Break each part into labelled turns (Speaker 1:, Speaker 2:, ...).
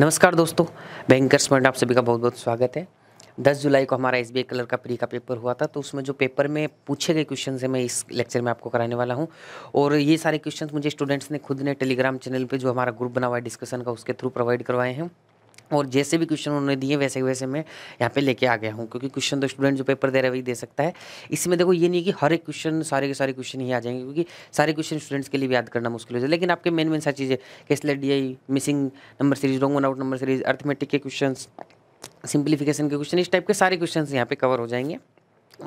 Speaker 1: नमस्कार दोस्तों bankers point आप सभी का बहुत बहुत स्वागत है 10 जुलाई को हमारा एस कलर का प्री का पेपर हुआ था तो उसमें जो पेपर में पूछे गए क्वेश्चन है मैं इस लेक्चर में आपको कराने वाला हूं और ये सारे क्वेश्चन मुझे स्टूडेंट्स ने खुद ने टेलीग्राम चैनल पे जो हमारा ग्रुप बना हुआ है डिस्कशन का उसके थ्रू प्रोवाइड करवाए हैं और जैसे भी क्वेश्चन उन्होंने दिए वैसे वैसे मैं यहाँ पे लेके आ गया हूँ क्योंकि क्वेश्चन तो स्टूडेंट जो पेपर दे रहे वही दे सकता है इसमें देखो ये नहीं कि हर एक क्वेश्चन सारे के सारे क्वेश्चन ही आ जाएंगे क्योंकि सारे क्वेश्चन स्टूडेंट्स के लिए भी याद करना मुश्किल हो जाए लेकिन आपके मेन मेन सारी चीज़ें let D I missing number series wrong one out number series arithmetic के क्वेश्चन सिंप्लीफिकेशन के क्वेश्चन इस टाइप के सारे क्वेश्चन यहाँ पे कवर हो जाएंगे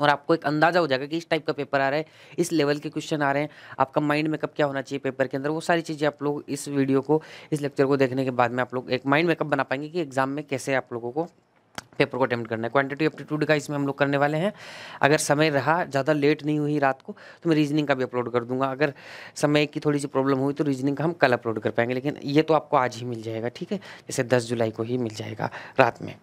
Speaker 1: और आपको एक अंदाज़ा हो जाएगा कि इस टाइप का पेपर आ रहा है इस लेवल के क्वेश्चन आ रहे हैं आपका माइंड मेकअप क्या होना चाहिए पेपर के अंदर वो सारी चीज़ें आप लोग इस वीडियो को इस लेक्चर को देखने के बाद में आप लोग एक माइंड मेकअप बना पाएंगे कि एग्ज़ाम में कैसे आप लोगों को पेपर को अटैम्प्ट करना है क्वांटिटी एप्टीट्यूड का इसमें हम लोग करने वाले हैं अगर समय रहा ज़्यादा लेट नहीं हुई रात को तो मैं रीजनिंग का भी अपलोड कर दूंगा अगर समय की थोड़ी सी प्रॉब्लम हुई तो रीजनिंग का हम कल अपलोड कर पाएंगे लेकिन ये तो आपको आज ही मिल जाएगा ठीक है जैसे दस जुलाई को ही मिल जाएगा रात में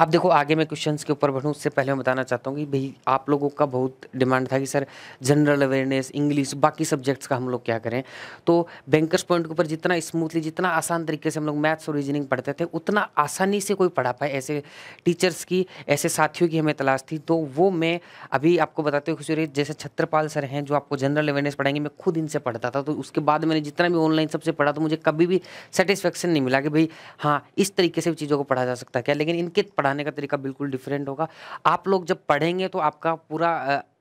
Speaker 1: अब देखो आगे मैं क्वेश्चन के ऊपर बढ़ूँ उससे पहले मैं बताना चाहता हूँ कि भाई आप लोगों का बहुत डिमांड था कि सर जनरल अवेयरनेस इंग्लिश बाकी सब्जेक्ट्स का हम लोग क्या करें तो बैंकर्स पॉइंट के ऊपर जितना स्मूथली जितना आसान तरीके से हम लोग मैथ्स और रीजनिंग पढ़ते थे उतना आसानी से कोई पढ़ा पाए ऐसे टीचर्स की ऐसे साथियों की हमें तलाश थी तो वो मैं अभी आपको बताते हुए खुशी जैसे छत्रपाल सर हैं जो आपको जनरल अवेयरनेस पढ़ाएंगे मैं खुद इनसे पढ़ता था तो उसके बाद मैंने जितना भी ऑनलाइन सबसे पढ़ा तो मुझे कभी भी सेटिस्फेक्शन नहीं मिला कि भाई हाँ इस तरीके से भी चीज़ों को पढ़ा जा सकता है क्या लेकिन इनके पढ़ाने का तरीका बिल्कुल डिफरेंट होगा आप लोग जब पढ़ेंगे तो आपका पूरा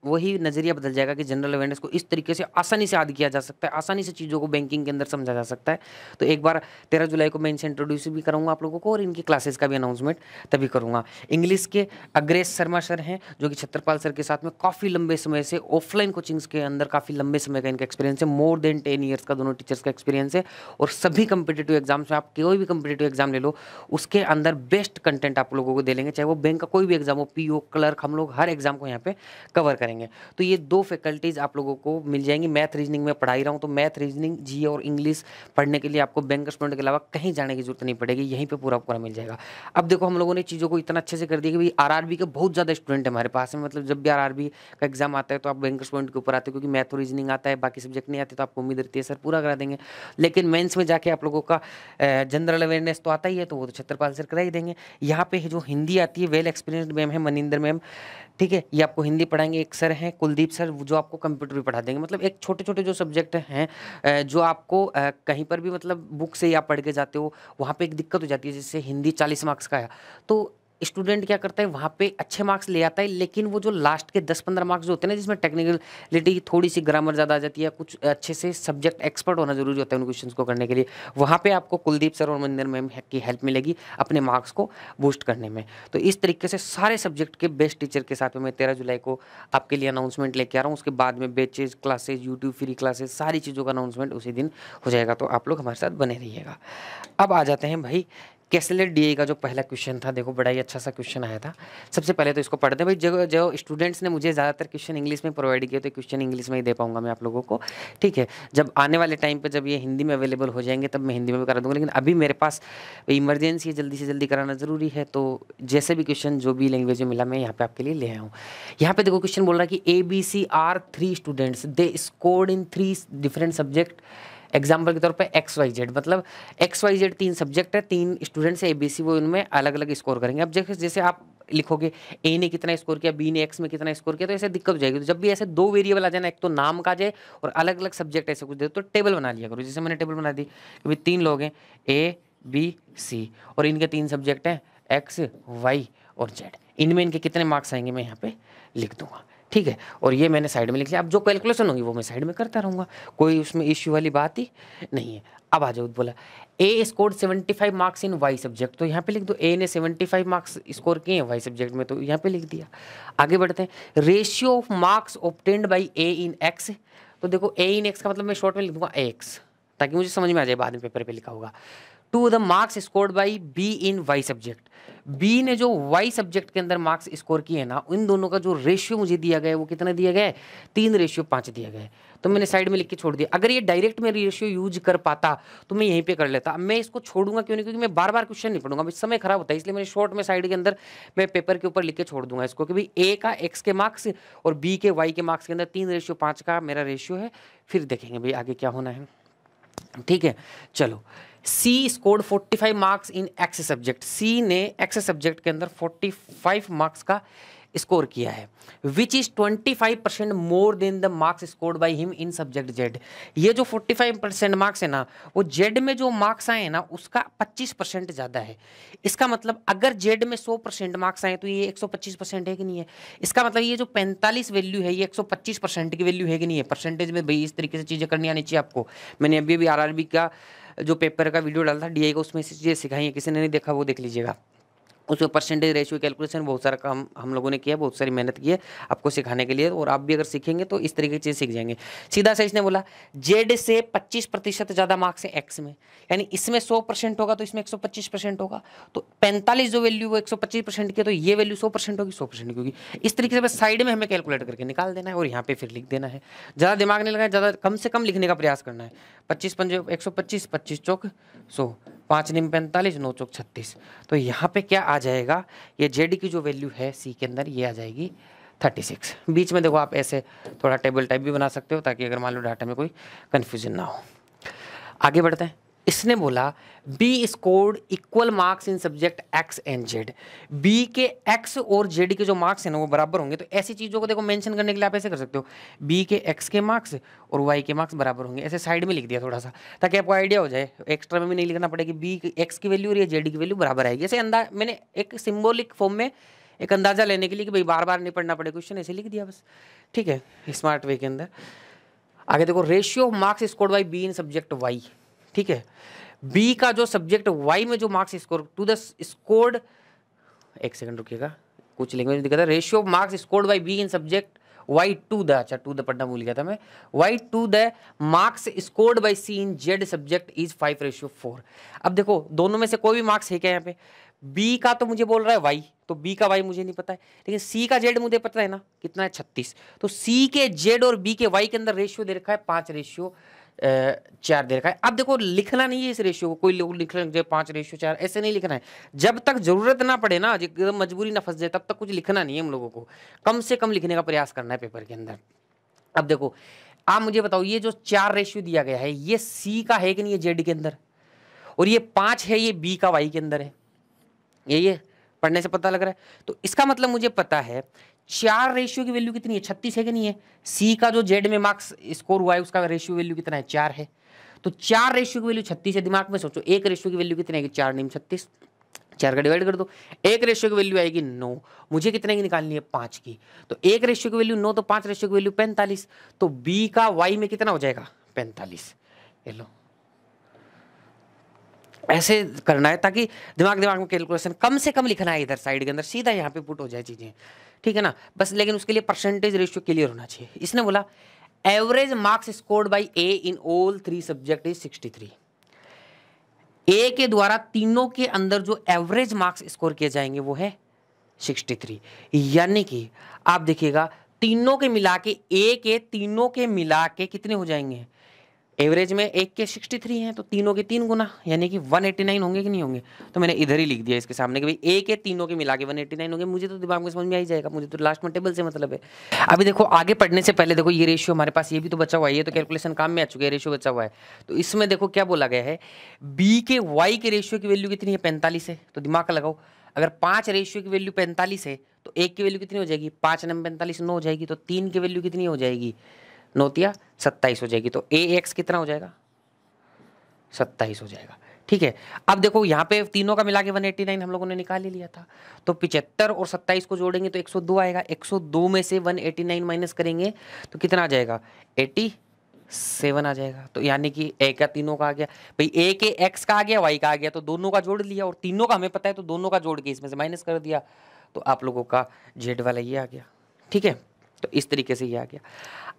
Speaker 1: वही नज़रिया बदल जाएगा कि जनरल अवेयरनेस को इस तरीके से आसानी से आद किया जा सकता है आसानी से चीज़ों को बैंकिंग के अंदर समझा जा सकता है तो एक बार तेरह जुलाई को मैं इनसे इंट्रोड्यूस भी करूँगा आप लोगों को और इनकी क्लासेस का भी अनाउंसमेंट तभी करूँगा इंग्लिश के अग्रेश शर्मा सर हैं जो कि छत्रपाल सर के साथ में काफ़ी लंबे समय से ऑफलाइन कोचिंग्स के अंदर काफ़ी लंबे समय का इनका एक्सपीरियंस है मोर देन टेन ईयर्स का दोनों टीचर्स का एक्सपीरियंस है और सभी कंपिटेटिव एग्जाम्स में आप कोई भी कंपिटेटिव एग्जाम ले लो उसके अंदर बेस्ट कंटेंट आप लोगों को दे लेंगे चाहे वो बैंक का कोई भी एग्जाम हो पी क्लर्क हम लोग हर एग्जाम को यहाँ पे कवर करें करेंगे तो ये दो फैकल्टीज़ आप लोगों को मिल जाएंगी मैथ रीजनिंग में पढ़ाई रहा हूँ तो मैथ रीजनिंग जी और इंग्लिश पढ़ने के लिए आपको बैंक स्टूडेंट के अलावा कहीं जाने की जरूरत नहीं पड़ेगी यहीं पर पूरा पूरा मिल जाएगा अब देखो हम लोगों ने चीज़ों को इतना अच्छे से कर दिया कि भाई आर के बहुत ज़्यादा स्टूडेंट हमारे पास है मतलब जब भी आर का एग्जाम आता है तो आप बैंक स्टूडेंट के ऊपर आते हो क्योंकि मैथ और रीजनिंग आता है बाकी सब्जेक्ट नहीं आते तो आपको उम्मीद रहती है सर पूरा करा देंगे लेकिन मेन्स में जाके आप लोगों का जनरल अवेयरनेस तो आता ही है तो वो तो छत्रपाल सर करा ही देंगे यहाँ पे जो हिंदी आती है वेल एक्सपीरियंस मैम है मनिंदर मैम ठीक है ये आपको हिंदी पढ़ाएंगे एक सर हैं कुलदीप सर जो आपको कंप्यूटर भी पढ़ा देंगे मतलब एक छोटे छोटे जो सब्जेक्ट हैं जो आपको कहीं पर भी मतलब बुक से या पढ़ के जाते हो वहाँ पे एक दिक्कत हो जाती है जैसे हिंदी चालीस मार्क्स का आया तो स्टूडेंट क्या करता है वहाँ पे अच्छे मार्क्स ले आता है लेकिन वो जो लास्ट के दस पंद्रह मार्क्स जो होते हैं ना जिसमें टेक्निकलिटी थोड़ी सी ग्रामर ज़्यादा आ जाती है कुछ अच्छे से सब्जेक्ट एक्सपर्ट होना जरूरी होता है उन क्वेश्चन को करने के लिए वहाँ पे आपको कुलदीप सर और मंदिर मैम की हेल्प मिलेगी अपने मार्क्स को बूस्ट करने में तो इस तरीके से सारे सब्जेक्ट के बेस्ट टीचर के साथ में मैं तेरह जुलाई को आपके लिए अनाउंसमेंट लेके आ रहा हूँ उसके बाद में batches classes YouTube free classes सारी चीज़ों का अनाउंसमेंट उसी दिन हो जाएगा तो आप लोग हमारे साथ बने रहिएगा अब आ जाते हैं भाई कैसे डी का जो पहला क्वेश्चन था देखो बड़ा ही अच्छा सा क्वेश्चन आया था सबसे पहले तो इसको पढ़ दें भाई जो जो स्टूडेंट्स ने मुझे ज़्यादातर क्वेश्चन इंग्लिश में प्रोवाइड किया तो क्वेश्चन इंग्लिश में ही दे पाऊंगा मैं आप लोगों को ठीक है जब आने वाले टाइम पर जब ये हिंदी में अवेलेबल हो जाएंगे तब मैं हिंदी में भी करा दूँगा लेकिन अभी मेरे पास इमरजेंसी है जल्दी से जल्दी कराना ज़रूरी है तो जैसे भी क्वेश्चन जो भी लैंग्वेज में मिला मैं यहाँ पर आपके लिए ले आया हूँ यहाँ पर देखो क्वेश्चन बोल रहा है कि A B C are three students they scored in three different subject example के तौर पर एक्स वाई जेड मतलब एक्स वाई जेड तीन सब्जेक्ट है तीन स्टूडेंट्स ए बी सी वो उनमें अलग अलग स्कोर करेंगे अब जैसे जैसे आप लिखोगे ए ने कितना स्कोर किया बी ने एक्स में कितना स्कोर किया तो ऐसे दिक्कत हो जाएगी तो जब भी ऐसे दो वेरिएबल आ जाना एक तो नाम का जाए और अलग अलग सब्जेक्ट ऐसे कुछ दे तो टेबल बना लिया करो जैसे मैंने टेबल बना दी कि तीन लोग हैं ए बी सी और इनके तीन सब्जेक्ट हैं एक्स वाई और जेड इनमें इनके कितने मार्क्स आएंगे मैं यहाँ पे लिख दूंगा ठीक है और ये मैंने साइड में लिख लिया अब जो कैलकुलेशन होगी वो मैं साइड में करता रहूँगा कोई उसमें इश्यू वाली बात ही नहीं है अब आ जाओ बोला A score seventy five marks in Y subject तो यहाँ पे लिख दो ए ने सेवेंटी फाइव मार्क्स स्कोर किए हैं वाई सब्जेक्ट में तो यहाँ पे लिख दिया आगे बढ़ते हैं ratio of marks obtained by A in X तो देखो ए इन एक्स का मतलब मैं शॉर्ट में लिख दूंगा एक्स ताकि मुझे समझ में आ जाए बाद में पेपर पे लिखा होगा to the marks scored by B in Y subject B ने जो वाई सब्जेक्ट के अंदर मार्क्स स्कोर किए ना इन दोनों का जो रेशियो मुझे दिया गया है वो कितना दिया गया है तीन रेशियो पाँच दिया गया है तो मैंने साइड में लिख के छोड़ दिया अगर ये डायरेक्ट मेरी रेशियो यूज कर पाता तो मैं यहीं पे कर लेता अब मैं इसको छोड़ूंगा क्यों नहीं क्योंकि मैं बार बार क्वेश्चन नहीं पढ़ूंगा समय खराब होता है इसलिए मैंने शॉर्ट में साइड के अंदर मैं पेपर के ऊपर लिख के छोड़ दूंगा इसको क्योंकि ए का एक्स के मार्क्स और बी के वाई के मार्क्स के अंदर तीन रेशियो पाँच का मेरा रेशियो है फिर देखेंगे भाई आगे क्या होना है ठीक है चलो C scored 45 marks in X subject C ने एक्स सब्जेक्ट के अंदर 45 मार्क्स का स्कोर किया है which is 25 percent more than the marks scored by him in subject Z ये जो 45 परसेंट मार्क्स है ना वो जेड में जो मार्क्स आए हैं ना उसका 25 परसेंट ज़्यादा है इसका मतलब अगर जेड में 100 परसेंट मार्क्स आए तो ये 125 परसेंट है कि नहीं है इसका मतलब ये जो 45 वैल्यू है ये 125 परसेंट की वैल्यू है कि नहीं है परसेंटेज में भाई इस तरीके से चीज़ें करनी आनी चाहिए आपको मैंने अभी अभी आर का जो पेपर का वीडियो डाला था डी को उसमें से चीज़ें सिखाई हैं किसी ने नहीं देखा वो देख लीजिएगा उसमें परसेंटेज रेशियो कैलकुलेशन बहुत सारा काम हम लोगों ने किया बहुत सारी मेहनत की है आपको सिखाने के लिए और आप भी अगर सीखेंगे तो इस तरीके की चीज़ सीख जाएंगे सीधा सा इसने बोला जेड से 25 प्रतिशत ज़्यादा मार्क्स है एक्स में यानी इसमें 100 परसेंट होगा तो इसमें 125 परसेंट होगा तो पैंतालीस जो वैल्यू वो एक परसेंट की है तो ये वैल्यू सौ परसेंट होगी सौ परसेंट की होगी इस तरीके से साइड में हमें कैलकुलेट करके निकाल देना है और यहाँ पर फिर लिख देना है ज़्यादा दिमाग नहीं लगाए ज़्यादा कम से कम लिखने का प्रयास करना है पच्चीस पंजे एक सौ पच्चीस पच्चीस चौक सौ पाँच निम पैंतालीस नौ चौक छत्तीस तो यहाँ पे क्या आ आ जाएगा ये जेड की जो वैल्यू है सी के अंदर ये आ जाएगी 36 बीच में देखो आप ऐसे थोड़ा टेबल टाइप भी बना सकते हो ताकि अगर मान लो डाटा में कोई कन्फ्यूजन ना हो आगे बढ़ते हैं इसने बोला B scored equal marks in subject X and Z B के एक्स और जेड के जो मार्क्स हैं ना वो बराबर होंगे तो ऐसी चीज़ों को देखो मेंशन करने के लिए आप ऐसे कर सकते हो बी के एक्स के मार्क्स और वाई के मार्क्स बराबर होंगे ऐसे साइड में लिख दिया थोड़ा सा ताकि आपको आइडिया हो जाए एक्स्ट्रा में भी नहीं लिखना पड़ेगा बी के एक्स की वैल्यू और जेड की वैल्यू बराबर आएगी ऐसे अंदा मैंने एक सिम्बोलिक फॉर्म में एक अंदाजा लेने के लिए कि भाई बार बार नहीं पढ़ना पड़े क्वेश्चन ऐसे लिख दिया बस ठीक है स्मार्ट वे के अंदर आगे देखो ratio of marks scored by B in subject Y ठीक है बी का जो सब्जेक्ट वाई में जो marks score to the scored एक सेकंड रुकिएगा कुछ लैंग्वेज दिखा था ratio of marks scored by B in subject Y to the अच्छा टू द पढ़ना भूल गया था मैं Y to the marks scored by C in Z subject is five ratio four अब देखो दोनों में से कोई भी मार्क्स है क्या यहाँ पे बी का तो मुझे बोल रहा है वाई तो बी का वाई मुझे नहीं पता है लेकिन सी का जेड मुझे पता है ना कितना है छत्तीस तो सी के जेड और बी के वाई के अंदर रेशियो दे रखा है पांच रेशियो चार दे रखा है अब देखो लिखना नहीं है इस रेशियो को कोई लोग लिख रहे पाँच रेशियो चार ऐसे नहीं लिखना है जब तक जरूरत ना पड़े ना एकदम मजबूरी ना फंस जाए तब तक कुछ लिखना नहीं है हम लोगों को कम से कम लिखने का प्रयास करना है पेपर के अंदर अब देखो आप मुझे बताओ ये जो चार रेशियो दिया गया है ये सी का है कि नहीं ये जेड के अंदर और ये पाँच है ये बी का वाई के अंदर है ये ये पढ़ने से पता लग रहा है तो इसका मतलब मुझे पता है चार रेशियो की वैल्यू कितनी है छत्तीस है कि नहीं है सी का जो जेड में मार्क्स स्कोर हुआ है उसका रेशियो वैल्यू कितना है चार है तो चार रेशियो की वैल्यू छत्तीस है दिमाग में सोचो एक रेशियो की वैल्यू कितनी है चार नीम छत्तीस चार का डिवाइड कर दो एक रेशियो की वैल्यू आएगी नौ मुझे कितने की निकालनी है पाँच की तो एक रेशियो की वैल्यू नौ तो पाँच रेशियो की वैल्यू पैंतालीस तो बी का वाई में कितना हो जाएगा पैंतालीस लो ऐसे करना है ताकि दिमाग दिमाग में कैलकुलेशन कम से कम लिखना है इधर साइड के अंदर सीधा यहाँ पे पुट हो जाए चीज़ें ठीक है ना बस लेकिन उसके लिए परसेंटेज रेशियो क्लियर होना चाहिए इसने बोला average marks scored by A in all three subject is sixty three A के द्वारा तीनों के अंदर जो एवरेज मार्क्स स्कोर किए जाएंगे वो है सिक्सटी थ्री यानी कि आप देखिएगा तीनों के मिला के ए के तीनों के मिला के कितने हो जाएंगे एवरेज में एक के सिक्सटी थ्री हैं तो तीनों के तीन गुना यानी कि वन एटी नाइन होंगे कि नहीं होंगे तो मैंने इधर ही लिख दिया इसके सामने कि भाई एक के तीनों के मिला के वन एट्टी नाइन होंगे मुझे तो दिमाग में समझ में आ ही जाएगा मुझे तो लास्ट में टेबल से मतलब है अभी देखो आगे पढ़ने से पहले देखो ये रेशियो हमारे पास ये भी तो बचा हुआ है ये तो कैलकुलेशन हाँ। काम में आ चुके हैं रेशियो बचा हुआ है तो इसमें देखो क्या बोला गया है बी के वाई के रेशियो की वैल्यू कितनी है पैंतालीस है तो दिमाग का लगाओ अगर पाँच रेशियो की वैल्यू पैंतालीस है तो एक की वैल्यू कितनी हो जाएगी पाँच नंबर पैंतालीस नौ हो जाएगी तो तीन की वैल्यू कितनी हो जाएगी नोतिया सत्ताईस हो जाएगी तो ए एक्स कितना हो जाएगा सत्ताईस हो जाएगा ठीक है अब देखो यहाँ पे तीनों का मिला के वन एट्टी नाइन हम लोगों ने निकाल ही लिया था तो पिचहत्तर और सत्ताईस को जोड़ेंगे तो एक सौ दो आएगा एक सौ दो में से वन नाइन माइनस करेंगे तो कितना आ जाएगा सेवन आ जाएगा तो यानी कि ए का तीनों का आ गया भाई ए के एक्स का आ गया वाई का आ गया तो दोनों का जोड़ लिया और तीनों का हमें पता है तो दोनों का जोड़ के इसमें से माइनस कर दिया तो आप लोगों का जेड वाला ये आ गया ठीक है तो इस तरीके से ये आ गया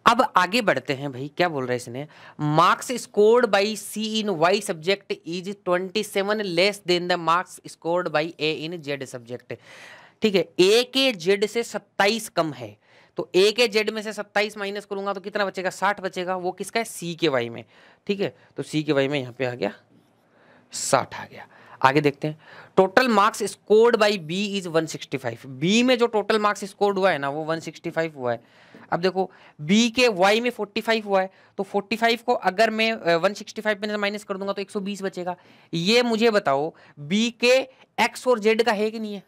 Speaker 1: अब आगे बढ़ते हैं भाई क्या बोल रहे इसने marks scored by C in Y subject is 27 less than the marks scored by A in Z subject ठीक है ए के जेड से 27 कम है तो ए के जेड में से 27 माइनस करूंगा तो कितना बचेगा 60 बचेगा वो किसका है सी के वाई में ठीक है तो सी के वाई में यहाँ पे आ गया साठ आ गया आगे देखते हैं total marks scored by B is 165 B में जो टोटल मार्क्स स्कोर्ड हुआ है ना वो 165 हुआ है अब देखो बी के वाई में 45 हुआ है तो 45 को अगर मैं 165 में माइनस कर दूंगा तो 120 बचेगा ये मुझे बताओ B के एक्स और जेड का है कि नहीं है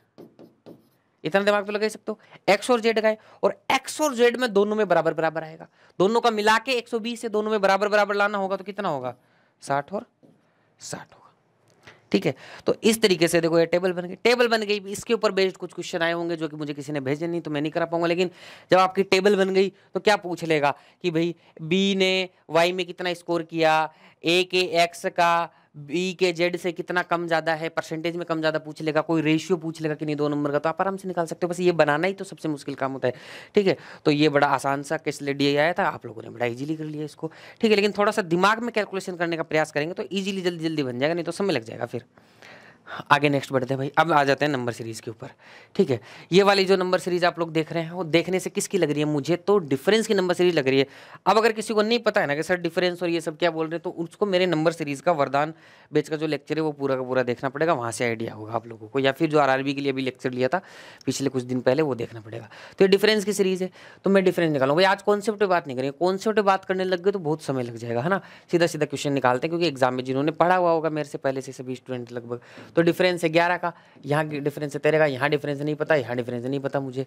Speaker 1: इतना दिमाग तो लगा सकते हो एक्स और जेड का है और एक्स और जेड में दोनों में बराबर बराबर आएगा दोनों का मिला के 120 से दोनों में बराबर बराबर लाना होगा तो कितना होगा साठ और साठ ठीक है तो इस तरीके से देखो ये टेबल बन गई टेबल बन गई इसके ऊपर बेस्ड कुछ क्वेश्चन आए होंगे जो कि मुझे किसी ने भेजे नहीं तो मैं नहीं करा पाऊंगा लेकिन जब आपकी टेबल बन गई तो क्या पूछ लेगा कि भाई बी ने वाई में कितना स्कोर किया ए के एक्स का बी के जेड से कितना कम ज़्यादा है परसेंटेज में कम ज़्यादा पूछ लेगा कोई रेशियो पूछ लेगा कि नहीं दो नंबर का तो आप आराम से निकाल सकते हो बस ये बनाना ही तो सबसे मुश्किल काम होता है ठीक है तो ये बड़ा आसान सा किस लिए डी आया था आप लोगों ने बड़ा ईजिली कर लिया इसको ठीक है लेकिन थोड़ा सा दिमाग में कैलकुलेशन करने का प्रयास करेंगे तो ईजिली जल्दी जल्दी बन जाएगा नहीं तो समय लग जाएगा फिर आगे नेक्स्ट बढ़ते हैं भाई अब आ जाते हैं नंबर सीरीज़ के ऊपर ठीक है ये वाली जो नंबर सीरीज़ आप लोग देख रहे हैं वो देखने से किसकी लग रही है मुझे तो डिफरेंस की नंबर सीरीज लग रही है अब अगर किसी को नहीं पता है ना कि सर डिफरेंस और ये सब क्या बोल रहे हैं तो उसको मेरे नंबर सीरीज़ का वरदान बेच का जो लेक्चर है वो पूरा का पूरा देखना पड़ेगा वहाँ से आइडिया होगा आप लोगों को या फिर जो आर के लिए भी लेक्चर लिया था पिछले कुछ दिन पहले वो देखना पड़ेगा तो ये डिफरेंस की सीरीज़ है तो मैं डिफरेंस निकालूँ भाई आज कॉन्सेप्ट बात नहीं करेंगे कॉन्सेप्ट बात करने लग गए तो बहुत समय लग जाएगा है ना सीधा सीधा क्वेश्चन निकालते हैं क्योंकि एग्जाम में जिन्होंने पढ़ा हुआ होगा मेरे से पहले से सभी स्टूडेंट लगभग तो तो डिफरेंस है ग्यारह का यहाँ डिफरेंस है तेरह का यहाँ डिफरेंस नहीं पता यहाँ डिफरेंस नहीं पता मुझे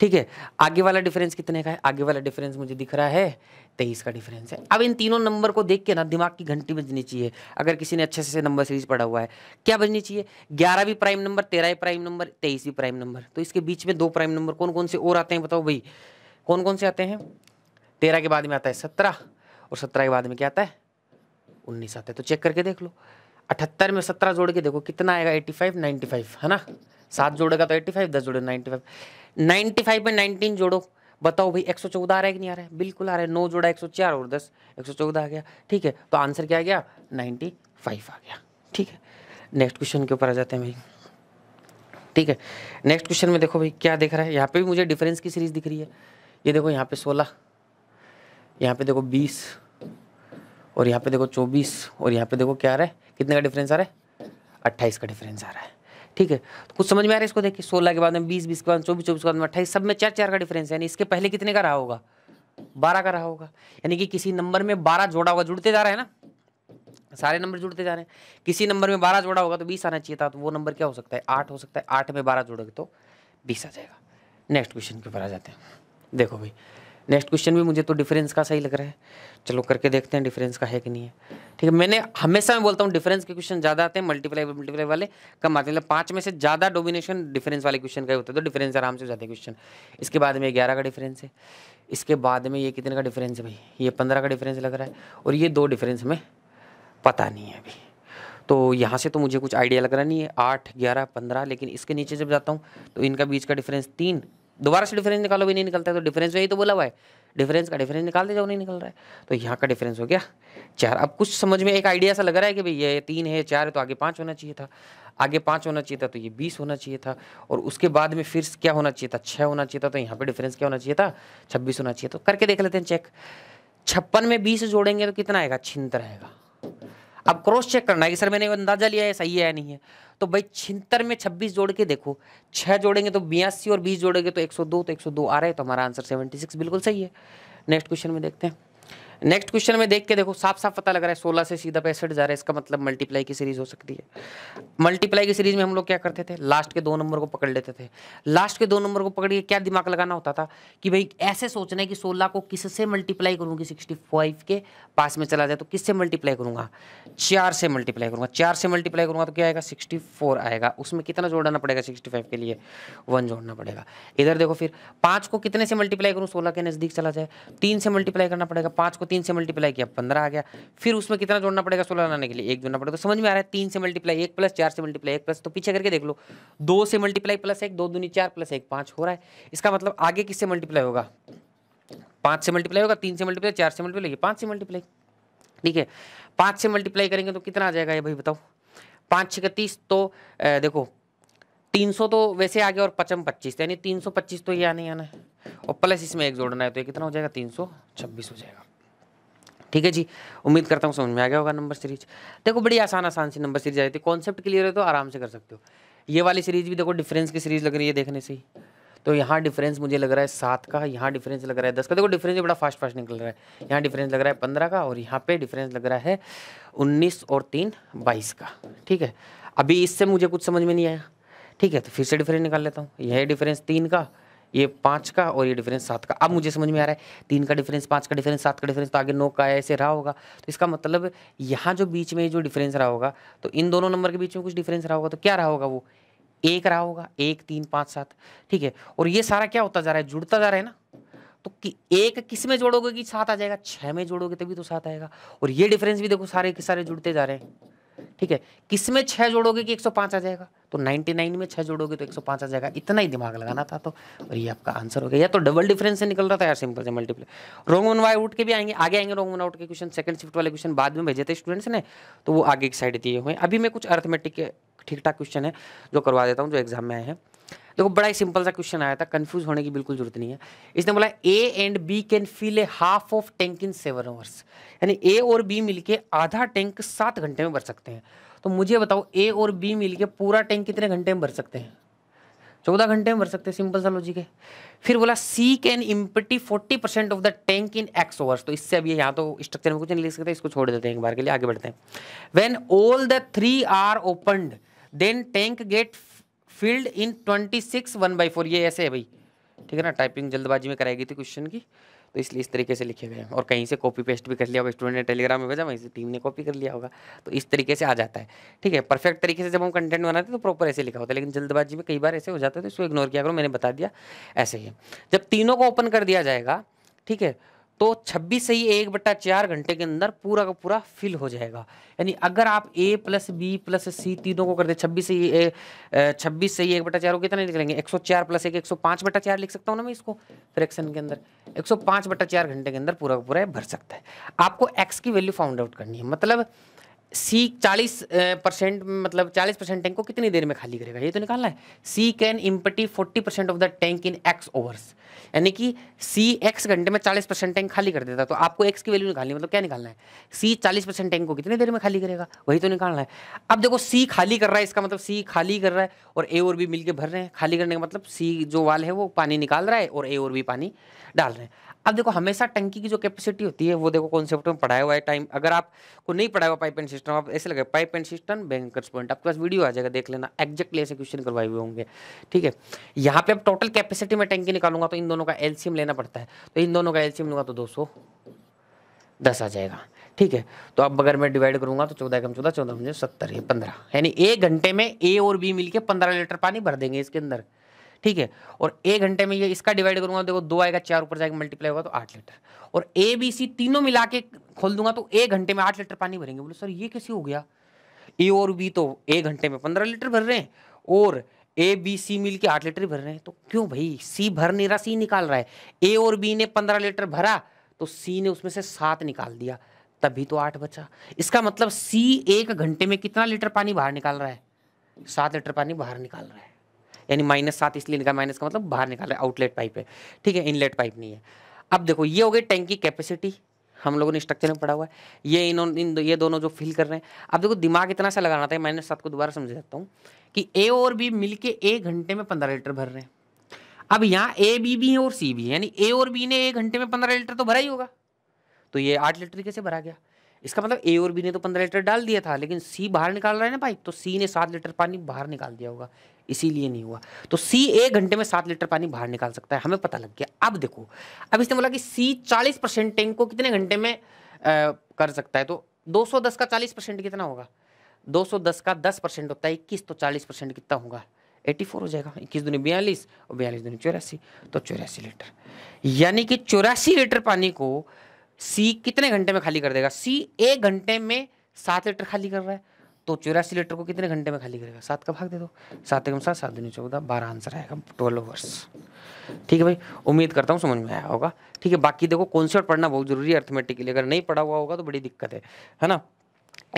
Speaker 1: ठीक है आगे वाला डिफरेंस कितने का है आगे वाला डिफरेंस मुझे दिख रहा है तेईस का डिफरेंस है अब इन तीनों नंबर को देख के ना दिमाग की घंटी बजनी चाहिए अगर किसी ने अच्छे से नंबर सीरीज पढ़ा हुआ है क्या बजनी चाहिए ग्यारह भी प्राइम नंबर तेरह भी प्राइम नंबर तेईस भी प्राइम नंबर तो इसके बीच में दो प्राइम नंबर कौन कौन से और आते हैं बताओ भाई कौन कौन से आते हैं तेरह के बाद में आता है सत्रह और सत्रह के बाद में क्या आता है उन्नीस आता है तो चेक करके देख लो अठहत्तर में सत्रह जोड़ के देखो कितना आएगा एटी फाइव नाइन्टी फाइव है ना सात जोड़ेगा तो एट्टी फाइव दस जोड़े नाइन्टी फाइव नाइन्टी फाइव में नाइनटीन जोड़ो बताओ भाई एक सौ चौदह आ रहा है कि नहीं आ रहा है बिल्कुल आ रहा है नौ जोड़ा एक सौ चार और दस एक सौ चौदह आ गया ठीक है तो आंसर क्या आ गया नाइन्टी फाइव आ गया ठीक है नेक्स्ट क्वेश्चन के ऊपर आ जाते हैं भाई ठीक है नेक्स्ट क्वेश्चन में देखो भाई क्या दिख रहा है यहाँ पे भी मुझे डिफरेंस की सीरीज दिख रही है ये देखो यहाँ पे सोलह यहाँ पे देखो बीस और यहाँ पे देखो चौबीस और यहाँ पे देखो क्या आ रहा है कितने का डिफरेंस आ रहा है अट्ठाईस का डिफरेंस आ रहा है ठीक है तो कुछ समझ में आ रहा है इसको देखिए सोलह के बाद में बीस बीस के बाद चौबीस चौबीस के बाद में अट्ठाईस सब में चार चार का डिफरेंस है यानी इसके पहले कितने का रहा होगा बारह का रहा होगा यानी कि किसी नंबर में बारह जोड़ा होगा जुड़ते जा रहा है ना सारे नंबर जुड़ते जा रहे हैं किसी नंबर में बारह जोड़ा होगा तो बीस आना चाहिए था तो वो नंबर क्या हो सकता है आठ हो सकता है आठ में बारह जोड़ोगे तो बीस आ जाएगा नेक्स्ट क्वेश्चन के ऊपर आ जाते हैं देखो भाई नेक्स्ट क्वेश्चन भी मुझे तो डिफरेंस का सही लग रहा है चलो करके देखते हैं डिफरेंस का है कि नहीं है ठीक है मैंने हमेशा मैं बोलता हूँ डिफरेंस के क्वेश्चन ज़्यादा आते हैं मल्टीप्लाई मल्टीप्लाई वाले कम आते हैं मतलब पाँच में से ज़्यादा डोमिनेशन डिफरेंस वाले क्वेश्चन का ही होता है तो डिफरेंस आराम से हो जाते हैं क्वेश्चन इसके बाद में ग्यारह का डिफरेंस है इसके बाद में ये कितने का डिफरेंस है भाई ये पंद्रह का डिफरेंस लग रहा है और ये दो डिफरेंस हमें पता नहीं है अभी तो यहाँ से तो मुझे कुछ आइडिया लग रहा नहीं है आठ ग्यारह पंद्रह लेकिन इसके नीचे जब जाता हूँ तो इनका बीच का डिफरेंस तीन दोबारा से डिफरेंस निकालो भी नहीं निकलता है तो डिफरेंस यही तो बोला हुआ है डिफरेंस का डिफरेंस निकालते जाओ नहीं निकल रहा है तो यहाँ का डिफरेंस हो गया चार अब कुछ समझ में एक आइडिया सा लग रहा है कि भाई ये तीन है चार है तो आगे पाँच होना चाहिए था आगे पाँच होना चाहिए था तो ये बीस होना चाहिए था और उसके बाद में फिर क्या होना चाहिए था छः होना चाहिए था तो यहाँ पर डिफरेंस क्या होना चाहिए था छब्बीस होना चाहिए तो करके देख लेते हैं चेक छप्पन में बीस जोड़ेंगे तो कितना आएगा छिहत्तर रहेगा अब क्रॉस चेक करना है कि सर मैंने अंदाजा लिया है सही है या नहीं है तो भाई छिहत्तर में छब्बीस जोड़ के देखो छः जोड़ेंगे तो बयासी और बीस जोड़ेंगे तो एक सौ दो तो एक सौ दो आ रहे हैं तो हमारा आंसर सेवेंटी सिक्स बिल्कुल सही है नेक्स्ट क्वेश्चन में देखते हैं नेक्स्ट क्वेश्चन में देख के देखो साफ साफ पता लग रहा है सोलह से सीधा पैंसठ जा रहा है इसका मतलब मल्टीप्लाई की सीरीज हो सकती है मल्टीप्लाई की सीरीज में हम लोग क्या करते थे लास्ट के दो नंबर को पकड़ लेते थे लास्ट के दो नंबर को पकड़ के क्या दिमाग लगाना होता था कि भाई ऐसे सोचना है कि सोलह को किससे मल्टीप्लाई करूंगी सिक्सटी फाइव के पास में चला जाए तो किससे मल्टीप्लाई करूंगा चार से मल्टीप्लाई करूंगा चार से मल्टीप्लाई करूंगा तो क्या आएगा सिक्सटी फोर आएगा उसमें कितना जोड़ना पड़ेगा सिक्सटी फाइव के लिए वन जोड़ना पड़ेगा इधर देखो फिर पांच को कितने से मल्टीप्लाई करूँ सोलह के नज़दीक चला जाए तीन से मल्टीप्लाई करना पड़ेगा पांच को तीन से मल्टीप्लाई किया पंद्रह आ गया फिर उसमें कितना जोड़ना पड़ेगा सोलह लाने के लिए एक जोड़ना पड़ेगा तो समझ में आ रहा है तीन से मल्टीप्लाई एक प्लस चार से मल्टीप्लाई एक प्लस तो पीछे करके देख लो दो से मल्टीप्लाई प्लस एक दो दूनी चार प्लस एक पाँच हो रहा है इसका मतलब आगे किससे मल्टीप्लाई होगा पाँच से मल्टीप्लाई होगा तीन से मल्टीप्लाई चार से मल्टीप्लाई पाँच से मल्टीप्लाई ठीक है पाँच से मल्टीप्लाई करेंगे तो कितना आ जाएगा ये भाई बताओ पाँच छः तीस तो देखो तीन सौ तो वैसे आ गया और पचम पच्चीस यानी तीन सौ पच्चीस तो ये आने आना है और प्लस इसमें एक जोड़ना है तो ये कितना हो जाएगा तीन सौ छब्बीस हो जाएगा ठीक है जी उम्मीद करता हूँ समझ में आ गया होगा नंबर सीरीज देखो बड़ी आसान आसान सी नंबर सीरीज आ जाती है कॉन्सेप्ट क्लियर है तो आराम से कर सकते हो ये वाली सीरीज भी देखो डिफरेंस की सीरीज लग रही है देखने से ही तो यहाँ डिफरेंस मुझे लग रहा है सात का यहाँ डिफरेंस लग रहा है दस का देखो डिफरेंस बड़ा फास्ट फास्ट निकल रहा है यहाँ डिफरेंस लग रहा है पंद्रह का और यहाँ पे डिफरेंस लग रहा है उन्नीस और तीन बाईस का ठीक है अभी इससे मुझे कुछ समझ में नहीं आया ठीक है तो फिर से डिफरेंस निकाल लेता हूँ यह डिफरेंस तीन का ये पाँच का और ये डिफरेंस सात का अब मुझे समझ में आ रहा है तीन का डिफरेंस पाँच का डिफरेंस सात का डिफरेंस तो आगे नौ का ऐसे रहा होगा तो इसका मतलब यहाँ जो बीच में जो डिफरेंस रहा होगा तो इन दोनों नंबर के बीच में कुछ डिफरेंस रहा होगा तो क्या रहा होगा वो एक रहा होगा एक तीन पाँच सात ठीक है और ये सारा क्या होता जा रहा है जुड़ता जा रहा है ना तो कि एक किस में जोड़ोगे कि सात आ जाएगा छः में जोड़ोगे तभी तो सात आएगा और ये डिफरेंस भी देखो सारे के सारे जुड़ते जा रहे हैं ठीक है किस में छः जोड़ोगे कि 105 आ जाएगा तो 99 में छः जोड़ोगे तो 105 आ जाएगा इतना ही दिमाग लगाना था तो और ये आपका आंसर हो गया या तो डबल डिफरेंस से निकल रहा था यार सिंपल से मल्टीप्ले रोंग वन वाई उठ के भी आएंगे आगे आएंगे रोंग वन आउट के क्वेश्चन सेकंड शिफ्ट वाले क्वेश्चन बाद में भेजे थे स्टूडेंट्स ने तो वो आगे की साइड दिए हुए अभी मैं कुछ अर्थमेटिक ठीक ठाक क्वेश्चन है जो करवा देता हूँ जो एग्जाम में आए हैं देखो बड़ा ही सिंपल सा क्वेश्चन आया था कंफ्यूज होने की बिल्कुल जरूरत नहीं है इसने बोला A and B can fill a half of tank in seven hours यानी ए और बी मिलके आधा टैंक सात घंटे में भर सकते हैं तो मुझे बताओ ए और बी मिलके पूरा टैंक कितने घंटे में भर सकते हैं चौदह घंटे में भर सकते हैं सिंपल सा लॉजिक है फिर बोला C can empty forty percent of the tank in X hours तो इससे अभी यहाँ तो स्ट्रक्चर में कुछ नहीं लिख सकते इसको छोड़ देते हैं एक बार के लिए आगे बढ़ते हैं when all the three are opened then tank get filled in twenty six one by four ये ऐसे है भाई ठीक है ना टाइपिंग जल्दबाजी में कराई गई थी क्वेश्चन की तो इसलिए इस तरीके से लिखे गए हैं और कहीं से कॉपी पेस्ट भी कर लिया होगा स्टूडेंट ने टेलीग्राम में भेजा वहीं से टीम ने कॉपी कर लिया होगा तो इस तरीके से आ जाता है ठीक है परफेक्ट तरीके से जब हम कंटेंट बनाते हैं तो प्रॉपर ऐसे लिखा होता है लेकिन जल्दबाजी में कई बार ऐसे हो जाता है तो इसको इग्नोर किया करो मैंने बता दिया ऐसे ही जब तीनों को ओपन कर दिया जाएगा ठीक है तो 26 से ही एक बट्टा चार घंटे के अंदर पूरा का पूरा फिल हो जाएगा यानी अगर आप A plus B plus C तीनों को कर दे छब्बीस से ए, छब्बीस से ही एक बट्टा चार कितना लिख लेंगे एक सौ चार प्लस एक एक सौ पाँच बट्टा चार लिख सकता हूँ ना मैं इसको फ्रैक्शन के अंदर एक सौ पाँच बट्टा चार घंटे के अंदर पूरा का पूरा भर सकता है आपको एक्स की वैल्यू फाउंड आउट करनी है मतलब सी चालीस परसेंट मतलब चालीस परसेंट टैंक को कितनी देर में खाली करेगा ये तो निकालना है C can empty forty percent of the tank in X hours यानी कि सी एक्स घंटे में चालीस परसेंट टैंक खाली कर देता तो आपको एक्स की वैल्यू निकालनी मतलब क्या निकालना है सी चालीस परसेंट टैंक को कितनी देर में खाली करेगा वही तो निकालना है अब देखो सी खाली कर रहा है इसका मतलब सी खाली कर रहा है और ए और बी मिलकर भर रहे हैं खाली करने का मतलब सी जो वाल है वो पानी निकाल रहा है और ए और बी पानी डाल रहे हैं अब देखो हमेशा टंकी की जो कैपेसिटी होती है वो देखो कॉन्सेप्ट में पढ़ाया हुआ है टाइम अगर आप को नहीं पढ़ाया हुआ पाइप एंड सिस्टम आप ऐसे लगे pipe and system bankers point आपके पास वीडियो आ जाएगा देख लेना एक्जैक्टली ऐसे क्वेश्चन करवाए हुए होंगे ठीक है यहाँ पे आप टोटल कैपेसिटी में टंकी निकालूंगा तो इन दोनों का एलसीएम लेना पड़ता है तो इन दोनों का एलसीएम लूंगा तो दो दस आ जाएगा ठीक है तो अब अगर मैं डिवाइड करूंगा तो चौदह कम चौदह चौदह सत्तर पंद्रह यानी एक घंटे में ए और बी मिलके पंद्रह लीटर पानी भर देंगे इसके अंदर ठीक है और एक घंटे में ये इसका डिवाइड करूंगा देखो दो आएगा चार ऊपर जाएगा मल्टीप्लाई होगा तो आठ लीटर और ए बी सी तीनों मिला के खोल दूंगा तो एक घंटे में आठ लीटर पानी भरेंगे बोले सर ये कैसे हो गया ए और बी तो एक घंटे में पंद्रह लीटर भर रहे हैं और ए बी सी मिल के आठ लीटर भर रहे हैं तो क्यों भाई सी भर नहीं रहा सी निकाल रहा है ए और बी ने पंद्रह लीटर भरा तो सी ने उसमें से सात निकाल दिया तभी तो आठ बचा इसका मतलब सी एक घंटे में कितना लीटर पानी बाहर निकाल रहा है सात लीटर पानी बाहर निकाल रहा है यानी माइनस सात इसलिए निकाल माइनस का मतलब बाहर निकाल रहे आउटलेट पाइप है ठीक है इनलेट पाइप नहीं है अब देखो ये हो गई टैंक की कैपेसिटी हम लोगों ने स्ट्रक्चर में पढ़ा हुआ है ये इन इन ये दोनों जो फिल कर रहे हैं अब देखो दिमाग इतना सा लगाना था माइनस सात को दोबारा समझ सकता हूँ कि ए और बी के एक घंटे में पंद्रह लीटर भर रहे हैं अब यहाँ ए बी भी है और सी भी है यानी ए और बी ने एक घंटे में पंद्रह लीटर तो भरा ही होगा तो ये आठ लीटर कैसे भरा गया इसका मतलब ए और बी ने तो पंद्रह लीटर डाल दिया था लेकिन सी बाहर निकाल रहा है ना पाइप तो सी ने सात लीटर पानी बाहर निकाल दिया होगा इसीलिए नहीं हुआ तो सी एक घंटे में सात लीटर पानी बाहर निकाल सकता है हमें पता लग गया अब देखो अब इसने बोला कि सी चालीस परसेंट टैंक को कितने घंटे में आ, कर सकता है तो 210 का चालीस परसेंट कितना होगा 210 का दस परसेंट होता है इक्कीस तो चालीस परसेंट कितना होगा 84 हो जाएगा इक्कीस दूनी बयालीस और बयालीस दूनी चौरासी तो चौरासी लीटर यानी कि चौरासी लीटर पानी को सी कितने घंटे में खाली कर देगा सी एक घंटे में सात लीटर खाली कर रहा है तो चौरासी लीटर को कितने घंटे में खाली करेगा सात का भाग दे दो सात एकम सात सात दूनी चौदह बारह आंसर आएगा ट्वेल्व ओवर्स ठीक है भाई उम्मीद करता हूँ समझ में आया होगा ठीक है बाकी देखो कॉन्सेप्ट पढ़ना बहुत जरूरी है अर्थमेटिक के लिए अगर नहीं पढ़ा हुआ होगा तो बड़ी दिक्कत है है ना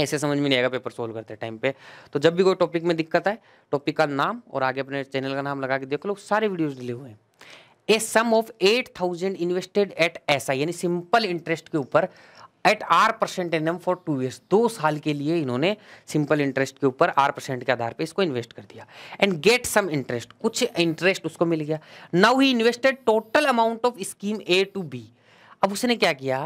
Speaker 1: ऐसे समझ में नहीं आएगा पेपर सोल्व करते टाइम पे तो जब भी कोई टॉपिक में दिक्कत आए टॉपिक का नाम और आगे अपने चैनल का नाम लगा के देख लो सारे वीडियोज डिले हुए हैं a sum of eight thousand invested at ऐसा यानी सिंपल इंटरेस्ट के ऊपर at R percent annum for two years दो साल के लिए इन्होंने सिंपल इंटरेस्ट के ऊपर आर परसेंट के आधार पर इसको इन्वेस्ट कर दिया एंड गेट सम इंटरेस्ट कुछ इंटरेस्ट उसको मिल गया now he invested total amount of scheme A to B अब उसने क्या किया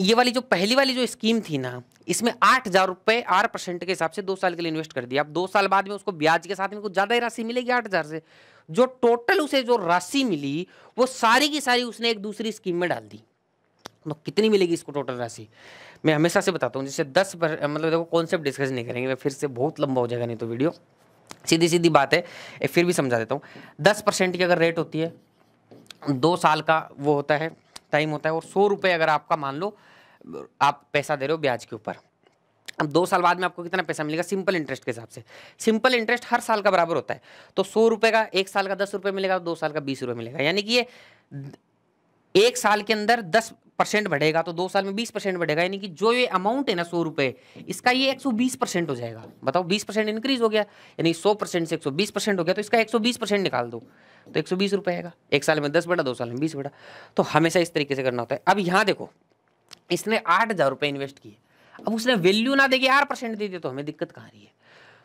Speaker 1: ये वाली जो पहली वाली जो स्कीम थी ना इसमें आठ हज़ार रुपये आर परसेंट के हिसाब से दो साल के लिए इन्वेस्ट कर दिया अब दो साल बाद में उसको ब्याज के साथ में कुछ ज़्यादा ही राशि मिलेगी आठ हज़ार से जो टोटल उसे जो राशि मिली वो सारी की सारी उसने एक दूसरी स्कीम में डाल दी तो कितनी मिलेगी इसको टोटल राशि मैं हमेशा से बताता हूँ जैसे दस पर मतलब देखो कॉन्सेप्ट डिस्कस नहीं करेंगे फिर से बहुत लंबा हो जाएगा नहीं तो वीडियो सीधी सीधी बात है फिर भी समझा देता हूँ दस परसेंट की अगर रेट होती है दो साल का वो होता है टाइम होता है और सौ रुपये अगर आपका मान लो आप पैसा दे रहे हो ब्याज के ऊपर अब दो साल बाद में आपको कितना पैसा मिलेगा सिंपल इंटरेस्ट के हिसाब से सिंपल इंटरेस्ट हर साल का बराबर होता है तो सौ रुपये का एक साल का दस रुपये मिलेगा दो साल का बीस रुपये मिलेगा यानी कि ये एक साल के अंदर दस परसेंट बढ़ेगा तो दो साल में बीस परसेंट बढ़ेगा यानी कि जो ये अमाउंट है ना सौ रुपए इसका ये एक सौ बीस परसेंट हो जाएगा बताओ बीस परसेंट इंक्रीज हो गया यानी सौ परसेंट से एक सौ बीस परसेंट हो गया तो इसका एक सौ बीस परसेंट निकाल दो तो एक सौ बीस रुपए आएगा एक साल में दस बढ़ा दो साल में बीस बढ़ा तो हमेशा इस तरीके से करना होता है अब यहाँ देखो इसने आठ हज़ार रुपए इन्वेस्ट किए अब उसने वैल्यू ना देके आठ परसेंट दे दिया तो हमें दिक्कत कहाँ रही है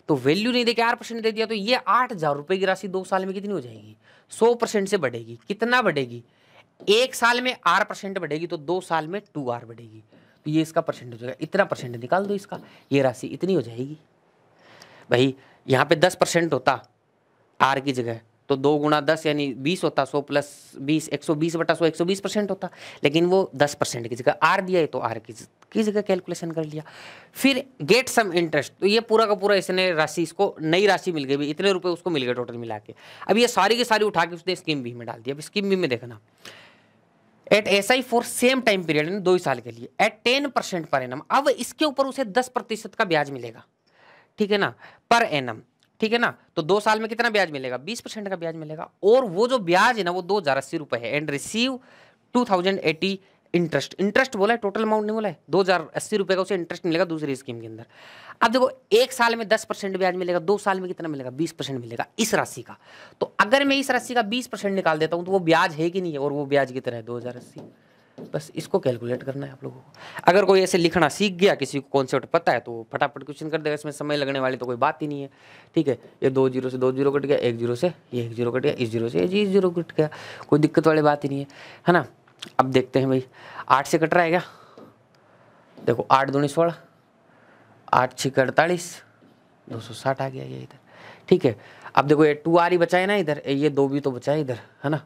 Speaker 1: तो वैल्यू नहीं देके आठ परसेंट दे दिया तो ये आठ हज़ार रुपए की राशि दो साल में कितनी हो जाएगी सौ परसेंट से बढ़ेगी कितना बढ़ेगी एक साल में आर परसेंट बढ़ेगी तो दो साल में टू आर बढ़ेगी तो ये इसका परसेंट हो जाएगा इतना परसेंट निकाल दो इसका ये राशि इतनी हो जाएगी भाई यहाँ पे दस परसेंट होता आर की जगह तो दो गुणा दस यानी बीस होता सौ प्लस बीस एक सौ बीस बटा सौ एक सौ बीस परसेंट होता लेकिन वो दस परसेंट की जगह आर दिया है तो आर की की जगह कैलकुलेशन कर लिया फिर गेट सम इंटरेस्ट तो ये पूरा का पूरा इसने राशि इसको नई राशि मिल गई भी इतने रुपए उसको मिल गए टोटल मिला के अब ये सारी की सारी उठा के उसने स्कीम भी में डाल दिया अब स्कीम भी में देखना at S I for same time period दो ही साल के लिए एट टेन परसेंट पर एनम अब इसके ऊपर उसे दस प्रतिशत का ब्याज मिलेगा ठीक है ना पर एनम ठीक है ना तो दो साल में कितना ब्याज मिलेगा बीस परसेंट का ब्याज मिलेगा और वो जो ब्याज है ना वो दो हजार अस्सी रुपए है and receive two thousand eighty interest interest बोला है टोटल अमाउंट नहीं बोला है दो हज़ार अस्सी रुपये का उसे इंटरेस्ट मिलेगा दूसरी स्कीम के अंदर अब देखो एक साल में दस परसेंट ब्याज मिलेगा दो साल में कितना मिलेगा बीस परसेंट मिलेगा इस राशि का तो अगर मैं इस राशि का बीस परसेंट निकाल देता हूँ तो वो ब्याज है कि नहीं है और वो ब्याज कितना है दो हज़ार अस्सी बस इसको कैलकुलेट करना है आप लोगों को अगर कोई ऐसे लिखना सीख गया किसी को कॉन्सेप्ट पता है तो फटाफट क्वेश्चन कर देगा इसमें समय लगने वाली तो कोई बात ही नहीं है ठीक है ये दो जीरो से दो जीरो कट गया एक जीरो से ये एक जीरो कट गया इस जीरो से ये जी जीरो कट गया कोई दिक्कत वाली बात ही नहीं है है ना अब देखते हैं भाई आठ से कट रहा है क्या देखो आठ दूनी सोलह आठ छः अड़तालीस दो सौ साठ आ गया ये इधर ठीक है अब देखो ये टू आर ही बचाए ना इधर ये दो भी तो बचाए इधर है ना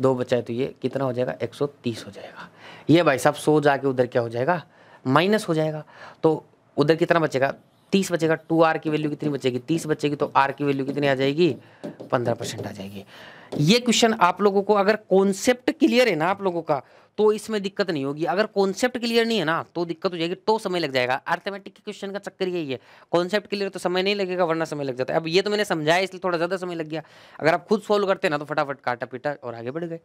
Speaker 1: दो बचाए तो ये कितना हो जाएगा एक सौ तीस हो जाएगा ये भाई साहब सो जाके उधर क्या हो जाएगा माइनस हो जाएगा तो उधर कितना बचेगा तीस बचेगा टू आर की वैल्यू कितनी बचेगी तीस बचेगी तो आर की वैल्यू कितनी आ जाएगी पंद्रह परसेंट आ जाएगी ये क्वेश्चन आप लोगों को अगर कॉन्सेप्ट क्लियर है ना आप लोगों का तो इसमें दिक्कत नहीं होगी अगर कॉन्सेप्ट क्लियर नहीं है ना तो दिक्कत हो जाएगी तो समय लग जाएगा अर्थमेटिक के क्वेश्चन का चक्कर यही है कॉन्सेप्ट क्लियर तो समय नहीं लगेगा वरना समय लग जाता है अब ये तो मैंने समझाया इसलिए थोड़ा ज़्यादा समय लग गया अगर आप खुद सॉल्व करते ना तो फटाफट काटा पीटा और आगे बढ़ गए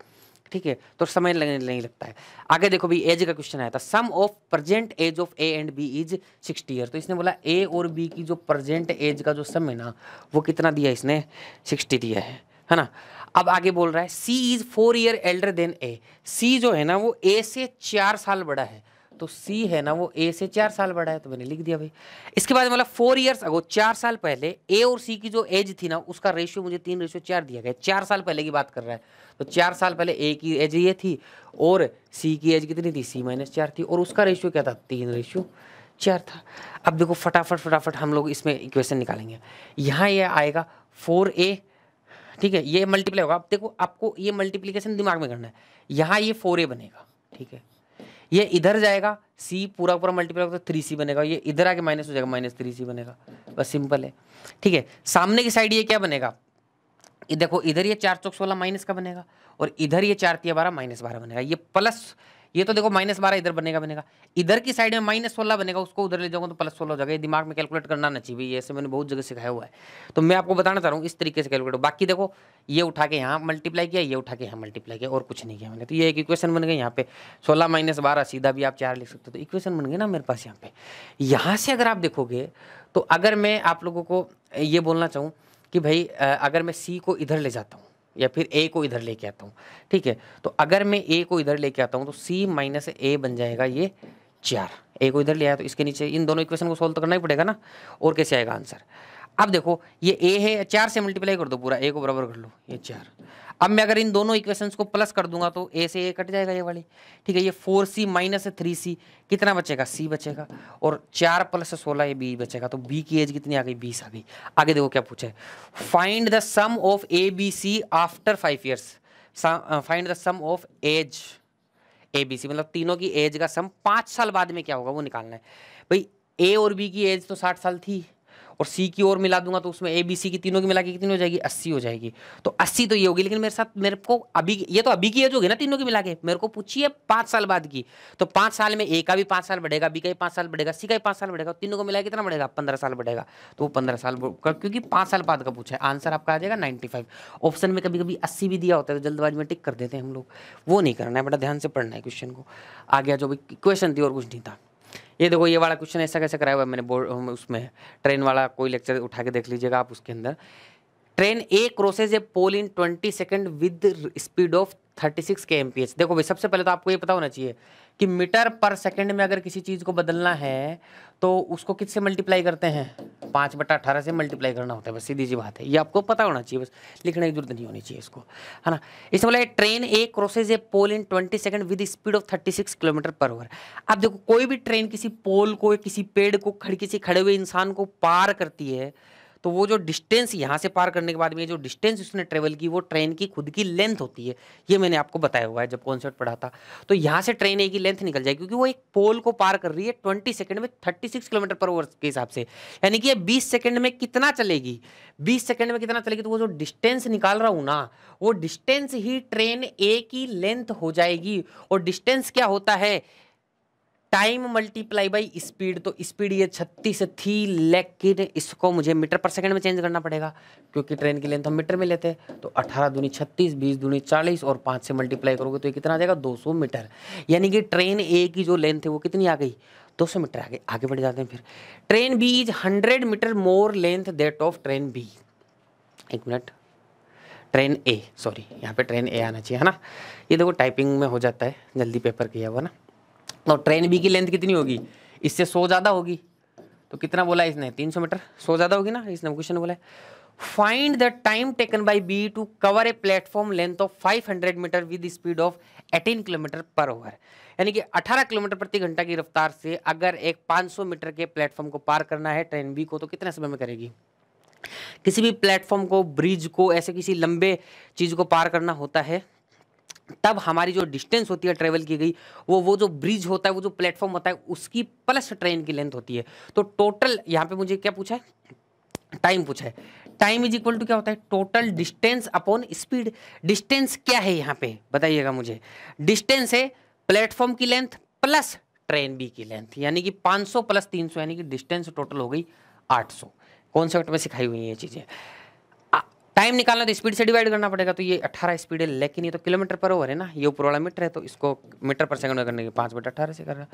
Speaker 1: ठीक है तो समय लगने नहीं लगता है आगे देखो भाई एज का क्वेश्चन आया था sum of present age of A and B is sixty year तो इसने बोला ए और बी की जो प्रजेंट एज का जो सम है ना वो कितना दिया इसने सिक्सटी दिया है है ना अब आगे बोल रहा है C is four year elder than A C जो है ना वो ए से चार साल बड़ा है तो सी है ना वो ए से चार साल बड़ा है तो मैंने लिख दिया भाई इसके बाद मतलब फोर ईयर्स अगो चार साल पहले ए और सी की जो एज थी ना उसका रेशियो मुझे तीन रेशियो चार दिया गया चार साल पहले की बात कर रहा है तो चार साल पहले ए की एज ये थी और सी की एज कितनी थी सी माइनस चार थी और उसका रेशियो क्या था तीन रेशियो चार था अब देखो फटाफट फटाफट हम लोग इसमें इक्वेशन निकालेंगे यहाँ यह आएगा फोर ए ठीक है ये मल्टीप्लाई होगा अब देखो आपको ये मल्टीप्लीकेशन दिमाग में करना है यहाँ ये फोर ए बनेगा ठीक है ये इधर जाएगा सी पूरा पूरा मल्टीप्लाई होगा तो थ्री सी बनेगा ये इधर आके माइनस हो जाएगा माइनस थ्री सी बनेगा बस सिंपल है ठीक है सामने की साइड ये क्या बनेगा देखो इधर ये चार चौक सोलह माइनस का बनेगा और इधर ये चार तिया बारह माइनस बारह बनेगा ये प्लस ये तो देखो माइनस बारह इधर बनेगा बनेगा इधर की साइड में माइनस सोलह बनेगा उसको उधर ले जाऊंगा तो प्लस सोलह हो जाएगा ये दिमाग में कैलकुलेट करना ना चाहिए ऐसे मैंने बहुत जगह सिखाया हुआ है तो मैं आपको बताना चाह रहा हूँ इस तरीके से कैलकुलेट बाकी देखो ये उठा के यहाँ मल्टीप्लाई किया ये उठा के यहाँ मल्टीप्लाई किया और कुछ नहीं किया मैंने तो ये एक इक्वेशन बन गया यहाँ पे सोलह माइनस बारह सीधा भी आप चार लिख सकते हो तो इक्वेशन बन गए ना मेरे पास यहाँ पे यहाँ से अगर आप देखोगे तो अगर मैं आप लोगों को ये बोलना चाहूँ कि भाई अगर मैं सी को इधर ले जाता हूँ या फिर ए को इधर लेके आता हूँ ठीक है तो अगर मैं ए को इधर लेके आता हूँ तो सी माइनस ए बन जाएगा ये चार ए को इधर ले आया तो इसके नीचे इन दोनों इक्वेशन को सोल्व तो करना ही पड़ेगा ना और कैसे आएगा आंसर अब देखो ये ए है चार से मल्टीप्लाई कर दो पूरा ए को बराबर कर लो ये चार अब मैं अगर इन दोनों इक्वेशन को प्लस कर दूंगा तो ए से ए कट जाएगा ये वाली ठीक है ये four C minus three C कितना बचेगा सी बचेगा और चार प्लस सोलह ये बी बचेगा तो बी की एज कितनी आ गई बीस आ गई आगे देखो क्या पूछा है find the sum of A B C after five years find the sum of age A B C मतलब तीनों की एज का सम पाँच साल बाद में क्या होगा वो निकालना है भाई ए और बी की एज तो साठ साल थी और सी की ओर मिला दूंगा तो उसमें ए बी सी की तीनों की मिला के कितनी हो जाएगी अस्सी हो जाएगी तो अस्सी तो ये होगी लेकिन मेरे साथ मेरे को अभी ये तो अभी की एज होगी ना तीनों की मिला के मेरे को पूछिए पाँच साल बाद की तो पाँच साल में ए का भी पाँच साल बढ़ेगा बी का भी पाँच साल बढ़ेगा सी का भी पाँच साल बढ़ेगा तो तीनों को मिला के कितना बढ़ेगा पंद्रह साल बढ़ेगा तो वो पंद्रह साल क्योंकि पाँच साल बाद का पूछा है आंसर आपका आ जाएगा नाइन्टी फाइव ऑप्शन में कभी कभी अस्सी भी दिया होता है तो जल्दबाजी में टिक कर देते हैं हम लोग वो नहीं करना है बड़ा ध्यान से पढ़ना है क्वेश्चन को आ गया जो भी क्वेश्चन थी और कुछ नहीं था ये देखो ये वाला क्वेश्चन ऐसा कैसे कराया हुआ है मैंने बोर्ड उसमें ट्रेन वाला कोई लेक्चर उठा के देख लीजिएगा आप उसके अंदर train A crosses a pole in twenty second with speed of thirty six K M P H देखो भाई सबसे पहले तो आपको ये पता होना चाहिए कि मीटर पर सेकेंड में अगर किसी चीज़ को बदलना है तो उसको किससे मल्टीप्लाई करते हैं पाँच बटा अठारह से मल्टीप्लाई करना होता है बस सीधी सी बात है ये आपको पता होना चाहिए बस लिखने की जरूरत नहीं होनी चाहिए इसको है ना इसमें बोला train A crosses a pole in twenty second with speed of thirty six kilometer per hour अब देखो कोई भी ट्रेन किसी पोल को किसी पेड़ को खड़ किसी खड़े हुए इंसान को पार करती है तो वो जो डिस्टेंस यहाँ से पार करने के बाद में जो डिस्टेंस उसने ट्रेवल की वो ट्रेन की खुद की लेंथ होती है ये मैंने आपको बताया हुआ है जब कॉन्सेप्ट पढ़ा था तो यहाँ से ट्रेन ए की लेंथ निकल जाएगी क्योंकि वो एक पोल को पार कर रही है ट्वेंटी सेकंड में thirty six kilometer per hour के हिसाब से यानी कि बीस सेकंड में कितना चलेगी बीस सेकंड में कितना चलेगी तो वो जो डिस्टेंस निकाल रहा हूँ ना वो डिस्टेंस ही ट्रेन ए की लेंथ हो जाएगी और डिस्टेंस क्या होता है टाइम मल्टीप्लाई बाई स्पीड तो स्पीड ये छत्तीस थी लेकिन इसको मुझे मीटर पर सेकंड में चेंज करना पड़ेगा क्योंकि ट्रेन की लेंथ हम मीटर में लेते हैं तो अठारह दूनी छत्तीस बीस दूनी चालीस और पाँच से मल्टीप्लाई करोगे तो ये कितना आ जाएगा दो सौ मीटर यानी कि ट्रेन ए की जो लेंथ है वो कितनी आ गई 200 मीटर आगे आगे बढ़ जाते हैं फिर train B is hundred meter more length that of train B एक मिनट ट्रेन ए सॉरी यहाँ पे ट्रेन ए आना चाहिए है ना ये देखो टाइपिंग में हो जाता है जल्दी पेपर किया हुआ ना तो ट्रेन बी की लेंथ कितनी होगी इससे सौ ज़्यादा होगी तो कितना बोला इसने तीन सौ मीटर सौ ज़्यादा होगी ना इसने क्वेश्चन बोला find the time taken by B to cover a platform length of hundred meter with speed of eighteen kilometer per hour यानी कि 18 किलोमीटर प्रति घंटा की रफ्तार से अगर एक 500 मीटर के प्लेटफॉर्म को पार करना है ट्रेन बी को तो कितने समय में करेगी किसी भी प्लेटफॉर्म को ब्रिज को ऐसे किसी लंबे चीज़ को पार करना होता है तब हमारी जो डिस्टेंस होती है ट्रेवल की गई वो वो जो ब्रिज होता है वो जो प्लेटफॉर्म होता है उसकी प्लस ट्रेन की लेंथ होती है तो टोटल यहाँ पे मुझे क्या पूछा है टाइम पूछा है टाइम इज इक्वल टू क्या होता है total distance upon speed distance क्या है यहाँ पे बताइएगा मुझे डिस्टेंस है प्लेटफॉर्म की लेंथ प्लस ट्रेन बी की लेंथ यानी कि 500 प्लस 300 यानी कि डिस्टेंस टोटल हो गई 800 कॉन्सेप्ट में सिखाई हुई है ये चीज़ें टाइम निकालना तो स्पीड से डिवाइड करना पड़ेगा तो ये अट्ठारह स्पीड है लेकिन ये तो किलोमीटर पर ओवर है ना ये ऊपर वाला मीटर है तो इसको मीटर पर सेकंड में करने के पाँच बटे अट्ठारह से कर रहा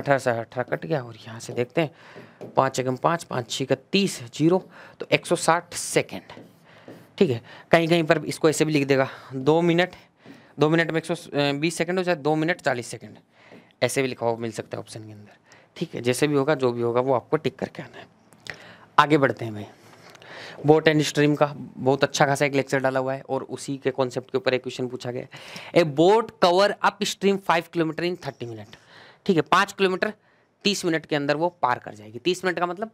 Speaker 1: अठारह से अठारह कट गया और यहाँ से देखते हैं पाँच एकम पाँच पाँच छः का तीस जीरो तो एक सौ साठ सेकेंड ठीक है कहीं कहीं पर इसको ऐसे भी लिख देगा दो मिनट दो मिनट में एक सौ बीस सेकेंड हो जाए दो मिनट चालीस सेकेंड ऐसे भी लिखा हो मिल सकता है ऑप्शन के अंदर ठीक है जैसे भी होगा जो भी होगा वो आपको टिक करके आना है आगे बढ़ते हैं भाई बोट एंड स्ट्रीम का बहुत अच्छा खासा एक लेक्चर डाला हुआ है और उसी के कॉन्सेप्ट के ऊपर एक क्वेश्चन पूछा गया a boat cover upstream five kilometer in thirty minute ठीक है पाँच किलोमीटर तीस मिनट के अंदर वो पार कर जाएगी तीस मिनट का मतलब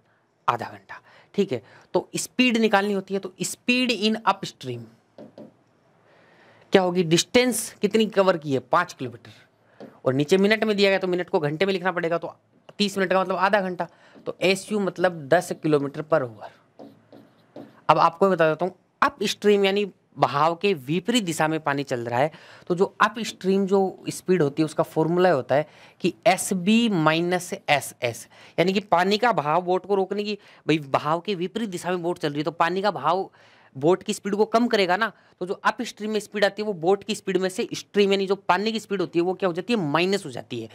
Speaker 1: आधा घंटा ठीक है तो स्पीड निकालनी होती है तो स्पीड इन अप स्ट्रीम क्या होगी डिस्टेंस कितनी कवर की है पाँच किलोमीटर और नीचे मिनट में दिया गया तो मिनट को घंटे में लिखना पड़ेगा तो तीस मिनट का मतलब आधा घंटा तो एस यू मतलब दस किलोमीटर पर ओवर अब आपको मैं बता देता हूँ अप स्ट्रीम यानी बहाव के विपरीत दिशा में पानी चल रहा है तो जो अप स्ट्रीम जो स्पीड होती है उसका फॉर्मूला होता है कि S B minus S S यानी कि पानी का बहाव बोट को रोकने की भाई बहाव के विपरीत दिशा में बोट चल रही है तो पानी का भाव बोट की स्पीड को कम करेगा ना तो जो अप स्ट्रीम में स्पीड आती है वो बोट की स्पीड में से स्ट्रीम यानी जो पानी की स्पीड होती है वो क्या हो जाती है माइनस हो जाती है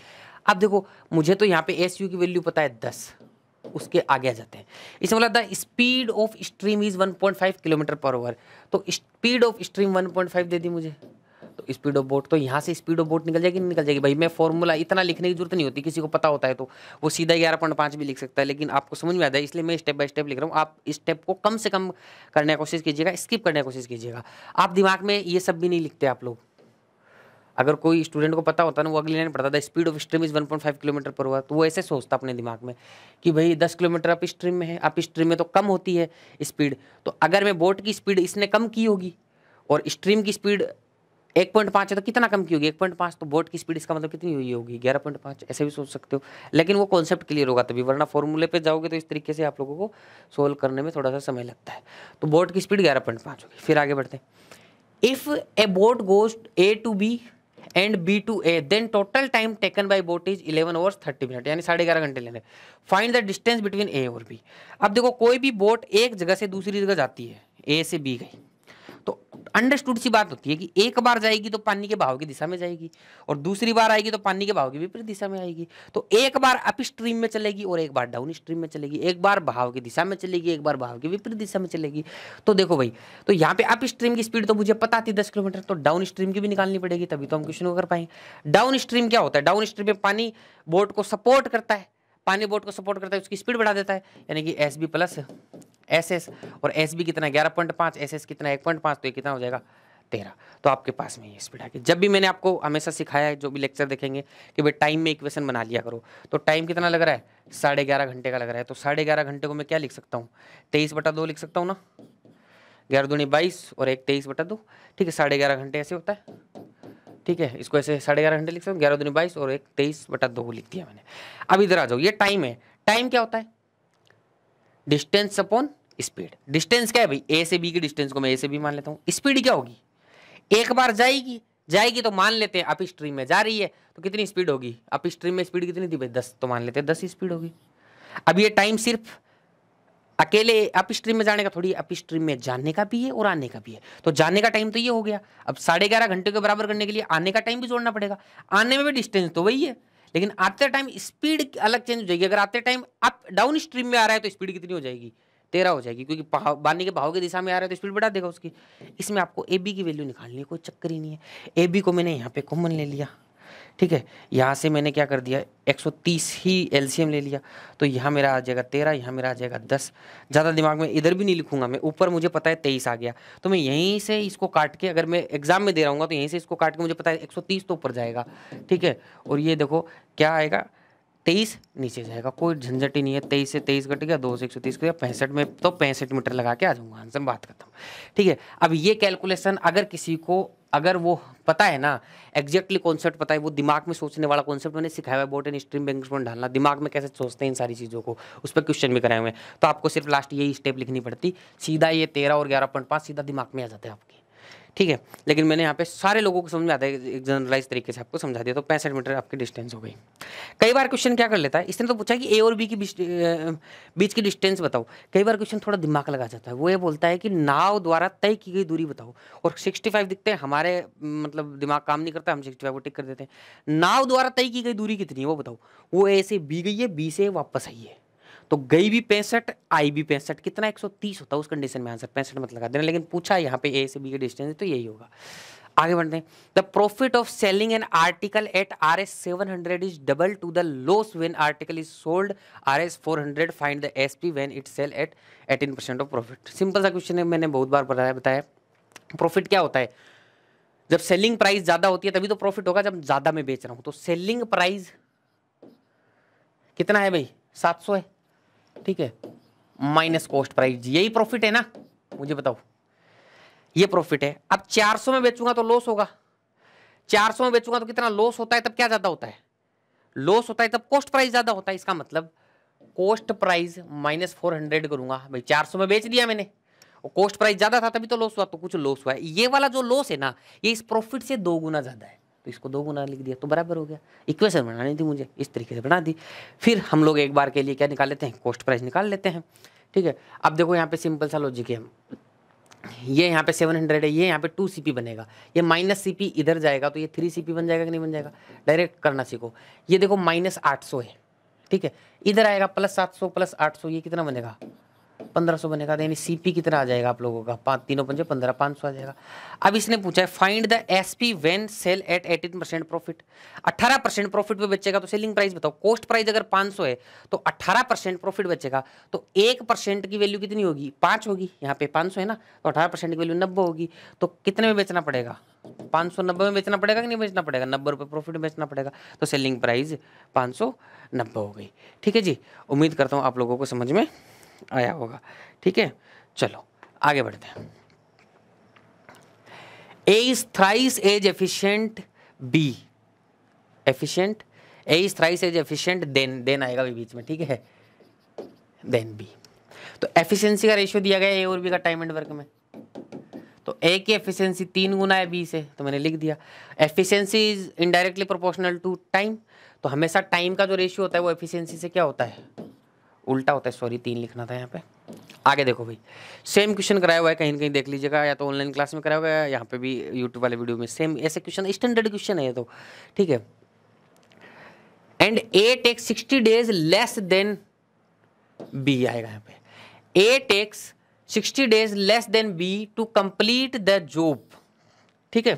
Speaker 1: अब देखो मुझे तो यहाँ पे एस यू की वैल्यू पता है दस उसके आगे आ जाते हैं इसे बोला the speed of stream is 1.5 kilometer per hour तो स्पीड ऑफ स्ट्रीम 1.5 दे दी मुझे तो स्पीड ऑफ बोट तो यहाँ से स्पीड ऑफ बोट निकल जाएगी नहीं निकल जाएगी भाई मैं फॉर्मूला इतना लिखने की जरूरत नहीं होती किसी को पता होता है तो वो सीधा ग्यारह पॉइंट पाँच भी लिख सकता है लेकिन आपको समझ में आता है इसलिए मैं स्टेप बाय स्टेप लिख रहा हूँ आप स्टेप को कम से कम करने की कोशिश कीजिएगा स्किप करने की कोशिश कीजिएगा आप दिमाग में ये सब भी नहीं लिखते आप लोग अगर कोई स्टूडेंट को पता होता ना वो अगली लाइन पढ़ता था speed of stream is one point five kilometer per हुआ तो वो ऐसे सोचता अपने दिमाग में कि भाई दस किलोमीटर आप स्ट्रीम में है आप स्ट्रीम में तो कम होती है स्पीड तो अगर मैं बोट की स्पीड इसने कम की होगी और स्ट्रीम की स्पीड एक पॉइंट पाँच है तो कितना कम की होगी एक पॉइंट पाँच तो बोट की स्पीड इसका मतलब कितनी हुई होगी ग्यारह पॉइंट पाँच ऐसे भी सोच सकते हो लेकिन वो कॉन्सेप्ट क्लियर होगा तभी वरना फॉर्मूले पे जाओगे तो इस तरीके से आप लोगों को सोल्व करने में थोड़ा सा समय लगता है तो बोट की स्पीड ग्यारह पॉइंट पाँच होगी फिर आगे बढ़ते हैं if a boat goes A to B and B to A then total time taken by boat is eleven hours thirty minute यानी साढ़े ग्यारह घंटे लेने find the distance between A और बी अब देखो कोई भी बोट एक जगह से दूसरी जगह जाती है ए से बी गई अंडरस्टूड सी बात होती है कि एक बार जाएगी तो पानी के बहाव की दिशा में जाएगी और दूसरी बार आएगी तो पानी के बहाव की विपरीत दिशा में आएगी तो एक बार अप स्ट्रीम में चलेगी और एक बार डाउन स्ट्रीम में चलेगी एक बार बहाव की दिशा में चलेगी एक बार बहाव की विपरीत दिशा में चलेगी तो देखो भाई तो यहाँ पे अप स्ट्रीम की स्पीड तो मुझे पता थी दस किलोमीटर तो डाउन स्ट्रीम की भी निकालनी पड़ेगी तभी तो हम क्वेश्चन को कर पाए डाउन स्ट्रीम क्या होता है डाउन स्ट्रीम में पानी बोट को सपोर्ट करता है पानी बोट को सपोर्ट करता है उसकी स्पीड बढ़ा देता है यानी कि S B plus S S और एस बी कितना ग्यारह पॉइंट पाँच एस एस कितना एक पॉइंट पाँच तो ये कितना हो जाएगा तेरह तो आपके पास में ये स्पीड आ गई जब भी मैंने आपको हमेशा सिखाया है जो भी लेक्चर देखेंगे कि भाई टाइम में इक्वेशन बना लिया करो तो टाइम कितना लग रहा है साढ़े ग्यारह घंटे का लग रहा है तो साढ़े ग्यारह घंटे को मैं क्या लिख सकता हूँ तेईस बटा दो लिख सकता हूँ ना ग्यारह दूनी बाईस और एक तेईस बटा दो ठीक है साढ़े ग्यारह घंटे ऐसे होता है ठीक है इसको ऐसे साढ़े ग्यारह घंटे लिख सकता हूँ ग्यारह दूनी बाईस और एक तेईस बटा दो लिख दिया मैंने अब इधर आ जाओ ये टाइम है टाइम क्या होता है डिस्टेंस अपॉन स्पीड डिस्टेंस क्या है भाई ए से बी की डिस्टेंस को मैं ए से बी मान लेता हूँ स्पीड क्या होगी एक बार जाएगी जाएगी तो मान लेते हैं आप स्ट्रीम में जा रही है तो कितनी स्पीड होगी आप स्ट्रीम में स्पीड कितनी थी भाई दस तो मान लेते हैं दस स्पीड होगी अब ये टाइम सिर्फ अकेले अप स्ट्रीम में जाने का थोड़ी अप स्ट्रीम में जाने का भी है और आने का भी है तो जाने का टाइम तो ये हो गया अब साढ़े ग्यारह घंटे के बराबर करने के लिए आने का टाइम भी जोड़ना पड़ेगा आने में भी डिस्टेंस तो वही है लेकिन आते टाइम स्पीड अलग चेंज हो जाएगी अगर आते टाइम आप डाउन स्ट्रीम में आ रहा है तो स्पीड कितनी हो जाएगी तेरह हो जाएगी क्योंकि बानी के भाव की दिशा में आ रहा है तो स्पीड बढ़ा देगा उसकी इसमें आपको ए बी की वैल्यू निकालनी है कोई चक्कर ही नहीं है ए बी को मैंने यहाँ पे कॉमन ले लिया ठीक है यहाँ से मैंने क्या कर दिया 130 ही एल ले लिया तो यहाँ मेरा आ जाएगा तेरह यहाँ मेरा आ जाएगा दस ज़्यादा दिमाग में इधर भी नहीं लिखूंगा मैं ऊपर मुझे पता है तेईस आ गया तो मैं यहीं से इसको काट के अगर मैं एग्जाम में दे रहा हूँ तो यहीं से इसको काट के मुझे पता है एक तो ऊपर जाएगा ठीक है और ये देखो क्या आएगा तेईस नीचे जाएगा कोई झंझट ही नहीं है तेईस से तेईस कट गया दो से एक सौ तीस गया पैंसठ में तो पैंसठ मीटर लगा के आ जाऊँगा आंसर बात करता हूँ ठीक है अब ये कैलकुलेशन अगर किसी को अगर वो पता है ना एग्जैक्टली कॉन्सेप्ट पता है वो दिमाग में सोचने वाला कॉन्सेप्ट मैंने सिखाया हुआ है बोट एंड स्ट्रीम बैंक में डालना दिमाग में कैसे सोचते हैं इन सारी चीज़ों को उस पर क्वेश्चन भी कराए हुए हैं तो आपको सिर्फ लास्ट यही स्टेप लिखनी पड़ती सीधा ये तेरह और ग्यारह पॉइंट पाँच सीधा दिमाग में आ जाते हैं आपको ठीक है लेकिन मैंने यहाँ पे सारे लोगों को समझा दिया एक जनरलाइज तरीके से आपको समझा दिया तो पैंसठ मीटर आपकी डिस्टेंस हो गई कई बार क्वेश्चन क्या कर लेता है इसने तो पूछा कि ए और बी की बीच की डिस्टेंस बताओ कई बार क्वेश्चन थोड़ा दिमाग लगा जाता है वो ये बोलता है कि नाव द्वारा तय की गई दूरी बताओ और सिक्सटी फाइव दिखते हैं हमारे मतलब दिमाग काम नहीं करता हम सिक्सटी फाइव को टिक कर देते हैं नाव द्वारा तय की गई दूरी कितनी है वो बताओ वो ए से बी गई है बी से वापस आई है तो गई भी पैंसठ आई भी पैंसठ कितना एक होता है उस कंडीशन में आंसर पैंसठ मत तो लगा देना लेकिन पूछा यहाँ पे ए से बी का डिस्टेंस तो यही होगा आगे बढ़ते हैं the profit of selling an article at R S seven hundred is double to the loss when article is sold R S four hundred find the S P when it sell at eighteen percent of profit simple सा क्वेश्चन है मैंने बहुत बार बताया बताया profit क्या होता है जब सेलिंग प्राइस ज़्यादा होती है तभी तो प्रॉफिट होगा जब ज़्यादा मैं बेच रहा हूँ तो सेलिंग प्राइस कितना है भाई सात सौ है ठीक है माइनस कॉस्ट प्राइस यही प्रॉफिट है ना मुझे बताओ ये प्रॉफिट है अब 400 में बेचूंगा तो लॉस होगा 400 में बेचूंगा तो कितना लॉस होता है तब क्या ज़्यादा होता है लॉस होता है तब कॉस्ट प्राइस ज़्यादा होता है इसका मतलब cost price minus four hundred करूंगा भाई चार में बेच दिया मैंने और कॉस्ट प्राइस ज़्यादा था तभी तो लॉस हुआ तो कुछ लॉस हुआ है ये वाला जो लॉस है ना ये इस प्रॉफिट से दो गुना ज़्यादा है तो इसको दो गुना लिख दिया तो बराबर हो गया इक्वेशन बनानी थी मुझे इस तरीके से बना दी फिर हम लोग एक बार के लिए क्या निकाल लेते हैं कोस्ट प्राइस निकाल लेते हैं ठीक है अब देखो यहाँ पे सिंपल सा लॉजिक है ये यहाँ पे सेवन हंड्रेड है ये यहाँ पे टू सी बनेगा ये माइनस सी इधर जाएगा तो ये थ्री सी बन जाएगा कि नहीं बन जाएगा डायरेक्ट करना सीखो ये देखो माइनस आठ है ठीक है इधर आएगा प्लस सात सौ प्लस आठ सौ ये कितना बनेगा पंद्रह सौ बनेगा यानी सी पी कितना आ जाएगा आप लोगों का पाँच तीनों पंजे पंद्रह पाँच सौ आ जाएगा अब इसने पूछा है find the S P when sell at eighteen percent profit अट्ठारह परसेंट प्रॉफिट पे बचेगा तो सेलिंग प्राइस बताओ कॉस्ट प्राइस अगर पाँच सौ है तो अट्ठारह परसेंट प्रॉफिट बचेगा तो एक परसेंट की वैल्यू कितनी होगी पाँच होगी यहाँ पे पाँच सौ है ना तो अठारह परसेंट की वैल्यू नब्बे होगी तो कितने में बेचना पड़ेगा पाँच सौ नब्बे में बेचना पड़ेगा कि नहीं बेचना पड़ेगा नब्बे रुपये प्रॉफिट में बेचना पड़ेगा तो सेलिंग प्राइस पाँच सौ नब्बे हो गई ठीक है जी उम्मीद करता हूँ आप लोगों को समझ में आया होगा ठीक है चलो आगे बढ़ते हैं A is thrice as efficient B efficient A is thrice as efficient then then आएगा भी बीच में ठीक है देन बी तो एफिशिएंसी का रेशियो दिया गया ए और बी का टाइम एंड वर्क में तो ए की एफिशिएंसी तीन गुना है बी से तो मैंने लिख दिया efficiency is indirectly proportional to time तो हमेशा टाइम का जो रेशियो होता है वो एफिशिएंसी से क्या होता है उल्टा होता है सॉरी तीन लिखना था यहाँ पे आगे देखो भाई सेम क्वेश्चन कराया हुआ है कहीं कहीं देख लीजिएगा या तो ऑनलाइन क्लास में कराया हुआ है यहाँ पे भी यूट्यूब वाले वीडियो में सेम ऐसे क्वेश्चन स्टैंडर्ड क्वेश्चन है ये तो ठीक है and A takes sixty days less than B आएगा यहाँ पे A takes sixty days less than B to complete the job ठीक है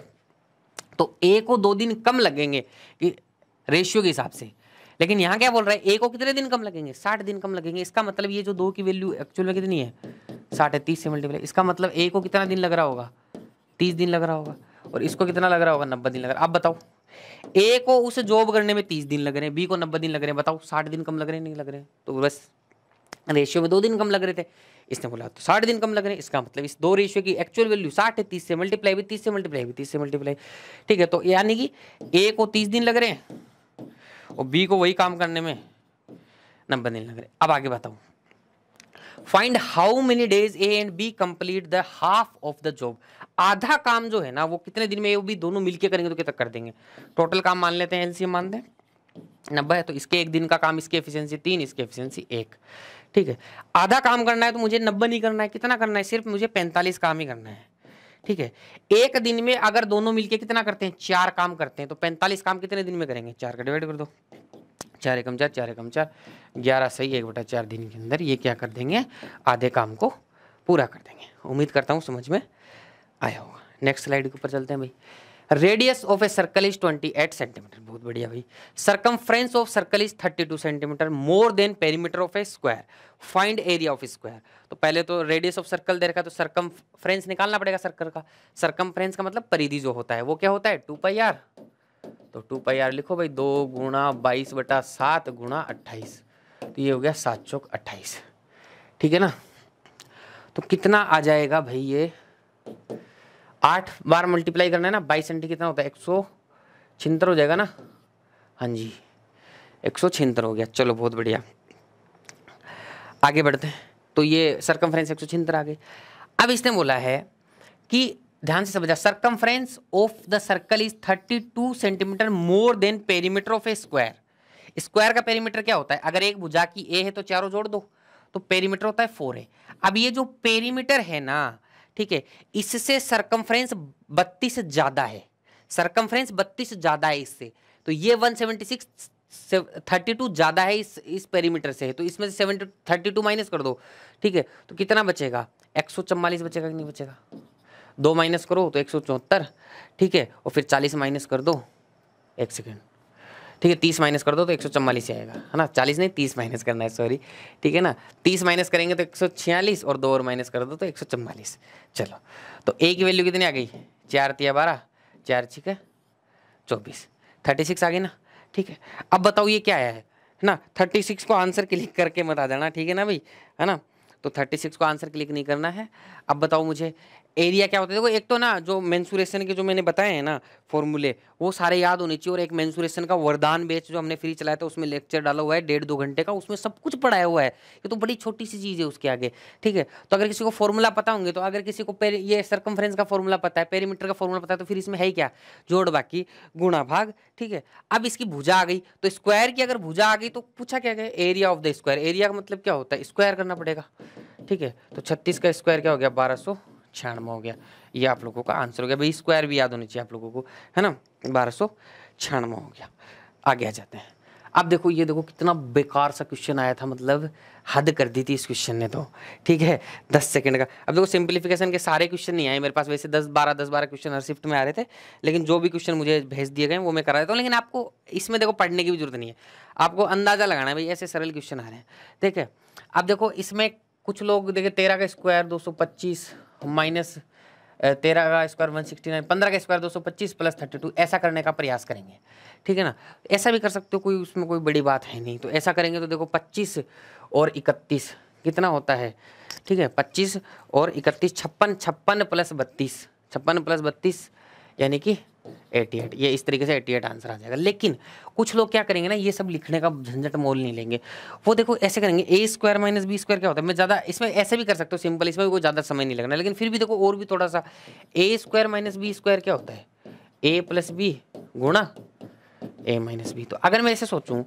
Speaker 1: तो ए को दो दिन कम लगेंगे रेशियो के हिसाब से लेकिन यहाँ क्या बोल रहा है ए को कितने दिन कम लगेंगे साठ दिन कम लगेंगे इसका मतलब ये जो दो की वैल्यू एक्चुअल में कितनी है साठ है तीस से मल्टीप्लाई इसका मतलब ए को कितना दिन लग रहा होगा तीस दिन लग रहा होगा और इसको कितना लग रहा होगा नब्बे दिन लग रहा आप बताओ ए को उस जॉब करने में तीस दिन लग रहे हैं बी को नब्बे दिन लग रहे हैं बताओ साठ दिन कम लग रहे हैं नहीं लग रहे तो बस रेशियो में दो दिन कम लग रहे थे इसने बोला तो साठ दिन कम लग रहे हैं इसका मतलब इस दो रेशियो की एक्चुअल वैल्यू साठ है तीस से मल्टीप्लाई भी तीस से मल्टीप्लाई भी तीस से मल्टीप्लाई ठीक है तो यानी कि ए को तीस दिन लग रहे हैं और बी को वही काम करने में नंबर नहीं लग रहे अब आगे बताऊ find how many days A and B complete the half of the job आधा काम जो है ना वो कितने दिन में ए बी दोनों मिलकर करेंगे तो कितना कर देंगे टोटल काम मान लेते हैं एलसीएम मान दें नब्बे है तो इसके एक दिन का काम इसकी एफिशिएंसी तीन इसकी एफिशिएंसी एक ठीक है आधा काम करना है तो मुझे नब्बे नहीं करना है कितना करना है सिर्फ मुझे पैंतालीस काम ही करना है ठीक है एक दिन में अगर दोनों मिलके कितना करते हैं चार काम करते हैं तो पैंतालीस काम कितने दिन में करेंगे चार का डिवाइड कर दो चार एकम चार चार एकम चार ग्यारह सही एक बटा चार दिन के अंदर ये क्या कर देंगे आधे काम को पूरा कर देंगे उम्मीद करता हूँ समझ में आया होगा नेक्स्ट स्लाइड के ऊपर चलते हैं भाई radius of a circle is 28 centimeter बहुत बढ़िया भाई circumference of circle is 32 centimeter more than perimeter of a square find area of square तो पहले तो रेडियस ऑफ सर्कल दे रखा तो सर्कम फ्रेंस निकालना पड़ेगा सर्कल का सर्कम फ्रेंस का मतलब परिधि जो होता है वो क्या होता है टू पाई आर तो टू पाई आर लिखो भाई दो गुणा बाईस बटा सात गुणा अट्ठाईस तो ये हो गया सात चौक अट्ठाईस ठीक है ना तो कितना आ जाएगा भाई ये आठ बार मल्टीप्लाई करना है ना बाईस एंटी कितना होता है एक सौ छिहत्तर हो जाएगा ना हाँ जी एक सौ छिहत्तर हो गया चलो बहुत बढ़िया आगे बढ़ते हैं तो ये सरकमफ्रेंस एक सौ छिहत्तर आ गई अब इसने बोला है कि ध्यान से समझा circumference of the circle is thirty two centimeter more than perimeter of a square square का पेरीमीटर क्या होता है अगर एक भुजा की ए है तो चारों जोड़ दो तो पेरीमीटर होता है फोर है अब ये जो पेरीमीटर है ना ठीक है इससे सरकमफ्रेंस बत्तीस ज़्यादा है सरकमफ्रेंस बत्तीस ज़्यादा है इससे तो ये one seventy six thirty two ज़्यादा है इस इस पेरीमीटर से तो इसमें से थर्टी टू माइनस कर दो ठीक है तो कितना बचेगा एक सौ चवालीस बचेगा कि नहीं बचेगा दो माइनस करो तो एक सौ चौहत्तर ठीक है और फिर चालीस माइनस कर दो एक सेकेंड ठीक है तीस माइनस कर दो तो एक सौ चवालीस आएगा है ना चालीस नहीं तीस माइनस करना है सॉरी ठीक है ना तीस माइनस करेंगे तो एक सौ छियालीस और दो और माइनस कर दो तो एक सौ चवालीस चलो तो ए की वैल्यू कितनी आ गई चार तिया बारह चार है चौबीस थर्टी सिक्स आ गई ना ठीक है अब बताओ ये क्या आया है ना थर्टी सिक्स को आंसर क्लिक करके मत आ जाना ठीक है ना भाई है ना तो थर्टी सिक्स को आंसर क्लिक नहीं करना है अब बताओ मुझे एरिया क्या होता है देखो एक तो ना जो मैंसूरेशन के जो मैंने बताए हैं ना फॉर्मूले वो सारे याद होने चाहिए और एक मैंसूरेशन का वरदान बेच जो हमने फ्री चलाया था उसमें लेक्चर डाला हुआ है डेढ़ दो घंटे का उसमें सब कुछ पढ़ाया हुआ है ये तो बड़ी छोटी सी चीज़ है उसके आगे ठीक है तो अगर किसी को फॉर्मूला पता होंगे तो अगर किसी को ये सरकमफ्रेंस का फॉर्मूला पता है पेरीमीटर का फॉर्मूला पता है तो फिर इसमें है क्या जोड़ बाकी गुणा भाग ठीक है अब इसकी भुजा आ गई तो स्क्वायर की अगर भुजा आ गई तो पूछा क्या गया area of the square area का मतलब क्या होता है स्क्वायर करना पड़ेगा ठीक है तो छत्तीस का स्क्वायर क्या हो गया बारह छियानवे हो गया ये आप लोगों का आंसर हो गया भाई स्क्वायर भी याद होना चाहिए आप लोगों को है ना बारह सौ छियानवे हो गया आगे आ जाते हैं अब देखो ये देखो कितना बेकार सा क्वेश्चन आया था मतलब हद कर दी थी इस क्वेश्चन ने तो ठीक है दस सेकंड का अब देखो सिंप्लीफिकेशन के सारे क्वेश्चन नहीं आए मेरे पास वैसे दस बारह दस बारह क्वेश्चन हर शिफ्ट में आ रहे थे लेकिन जो भी क्वेश्चन मुझे भेज दिए गए वो मैं करा देता हूँ लेकिन आपको इसमें देखो पढ़ने की भी जरूरत नहीं है आपको अंदाज़ा लगाना है भाई ऐसे सरल क्वेश्चन आ रहे हैं ठीक है अब देखो इसमें कुछ लोग देखे तेरह का स्क्वायर दो सौ पच्चीस माइनस तेरह का स्क्वायर वन सिक्सटी नाइन पंद्रह का स्क्वायर दो सौ पच्चीस प्लस थर्टी टू ऐसा करने का प्रयास करेंगे ठीक है ना ऐसा भी कर सकते हो कोई उसमें कोई बड़ी बात है नहीं तो ऐसा करेंगे तो देखो पच्चीस और इकतीस कितना होता है ठीक है पच्चीस और इकतीस छप्पन छप्पन प्लस बत्तीस छप्पन प्लस बत्तीस यानी कि एटी एट ये इस तरीके से एटी एट आंसर आ जाएगा लेकिन कुछ लोग क्या करेंगे ना ये सब लिखने का झंझट मोल नहीं लेंगे वो देखो ऐसे करेंगे A square minus B square क्या होता है मैं ज़्यादा इसमें ऐसे भी कर सकता हूँ सिंपल इसमें कोई ज़्यादा समय नहीं लगना लेकिन फिर भी देखो और भी थोड़ा सा A square minus B square क्या होता है ए प्लस बी गुणा ए माइनस बी तो अगर मैं ऐसे सोचूँ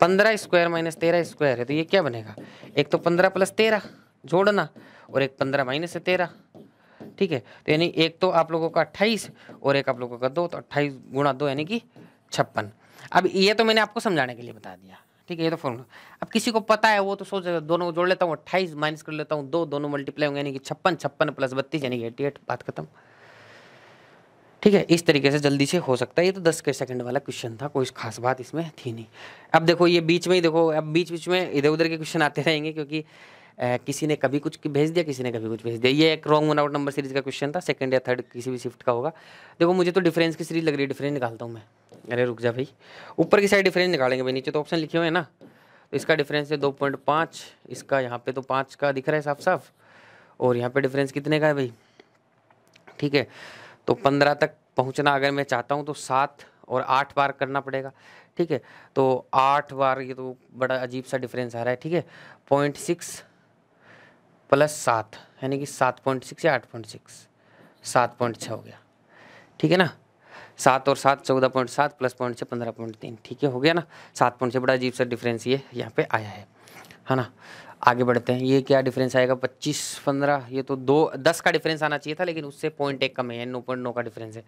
Speaker 1: पंद्रह स्क्वायर माइनस तेरह स्क्वायर है तो ये क्या बनेगा एक तो पंद्रह प्लस तेरह जोड़ना और एक पंद्रह माइनस है तेरह ठीक है तो यानी एक तो आप लोगों का अट्ठाईस और एक आप लोगों का दो तो अट्ठाईस गुणा दो यानी कि छप्पन अब ये तो मैंने आपको समझाने के लिए बता दिया ठीक है ये तो फॉर्मूला अब किसी को पता है वो तो सोच दोनों को जोड़ लेता हूँ अट्ठाईस माइनस कर लेता हूँ दो दोनों मल्टीप्लाई होंगे यानी कि छप्पन छप्पन प्लस बत्तीस यानी कि एटी एट बात खत्म ठीक है इस तरीके से जल्दी से हो सकता है ये तो दस के सेकंड वाला क्वेश्चन था कोई खास बात इसमें थी नहीं अब देखो ये बीच में ही देखो अब बीच बीच में इधर उधर के क्वेश्चन आते रहेंगे क्योंकि किसी ने कभी कुछ भेज दिया किसी ने कभी कुछ भेज दिया ये एक wrong one out number series का क्वेश्चन था सेकंड या थर्ड किसी भी शिफ्ट का होगा देखो मुझे तो डिफरेंस की सीरीज लग रही है डिफरेंस निकालता हूँ मैं अरे रुक जा भाई ऊपर की साइड डिफरेंस निकालेंगे भाई नीचे तो ऑप्शन लिखे हुए हैं ना तो इसका डिफरेंस है दो पॉइंट पाँच इसका यहाँ पे तो पाँच का दिख रहा है साफ साफ और यहाँ पे डिफरेंस कितने का है भाई ठीक है तो पंद्रह तक पहुँचना अगर मैं चाहता हूँ तो सात और आठ बार करना पड़ेगा ठीक है तो आठ बार ये तो बड़ा अजीब सा डिफरेंस आ रहा है ठीक है पॉइंट सिक्स प्लस सात यानी कि सात पॉइंट सिक्स या आठ पॉइंट सिक्स सात पॉइंट छः हो गया ठीक है ना सात और सात चौदह पॉइंट सात प्लस पॉइंट छः पंद्रह पॉइंट तीन ठीक है हो गया ना सात पॉइंट छः बड़ा अजीब सा डिफरेंस ये यहाँ पे आया है है ना आगे बढ़ते हैं ये क्या डिफरेंस आएगा पच्चीस पंद्रह ये तो दो दस का डिफरेंस आना चाहिए था लेकिन उससे पॉइंट एक कम है नौ पॉइंट नौ का डिफरेंस है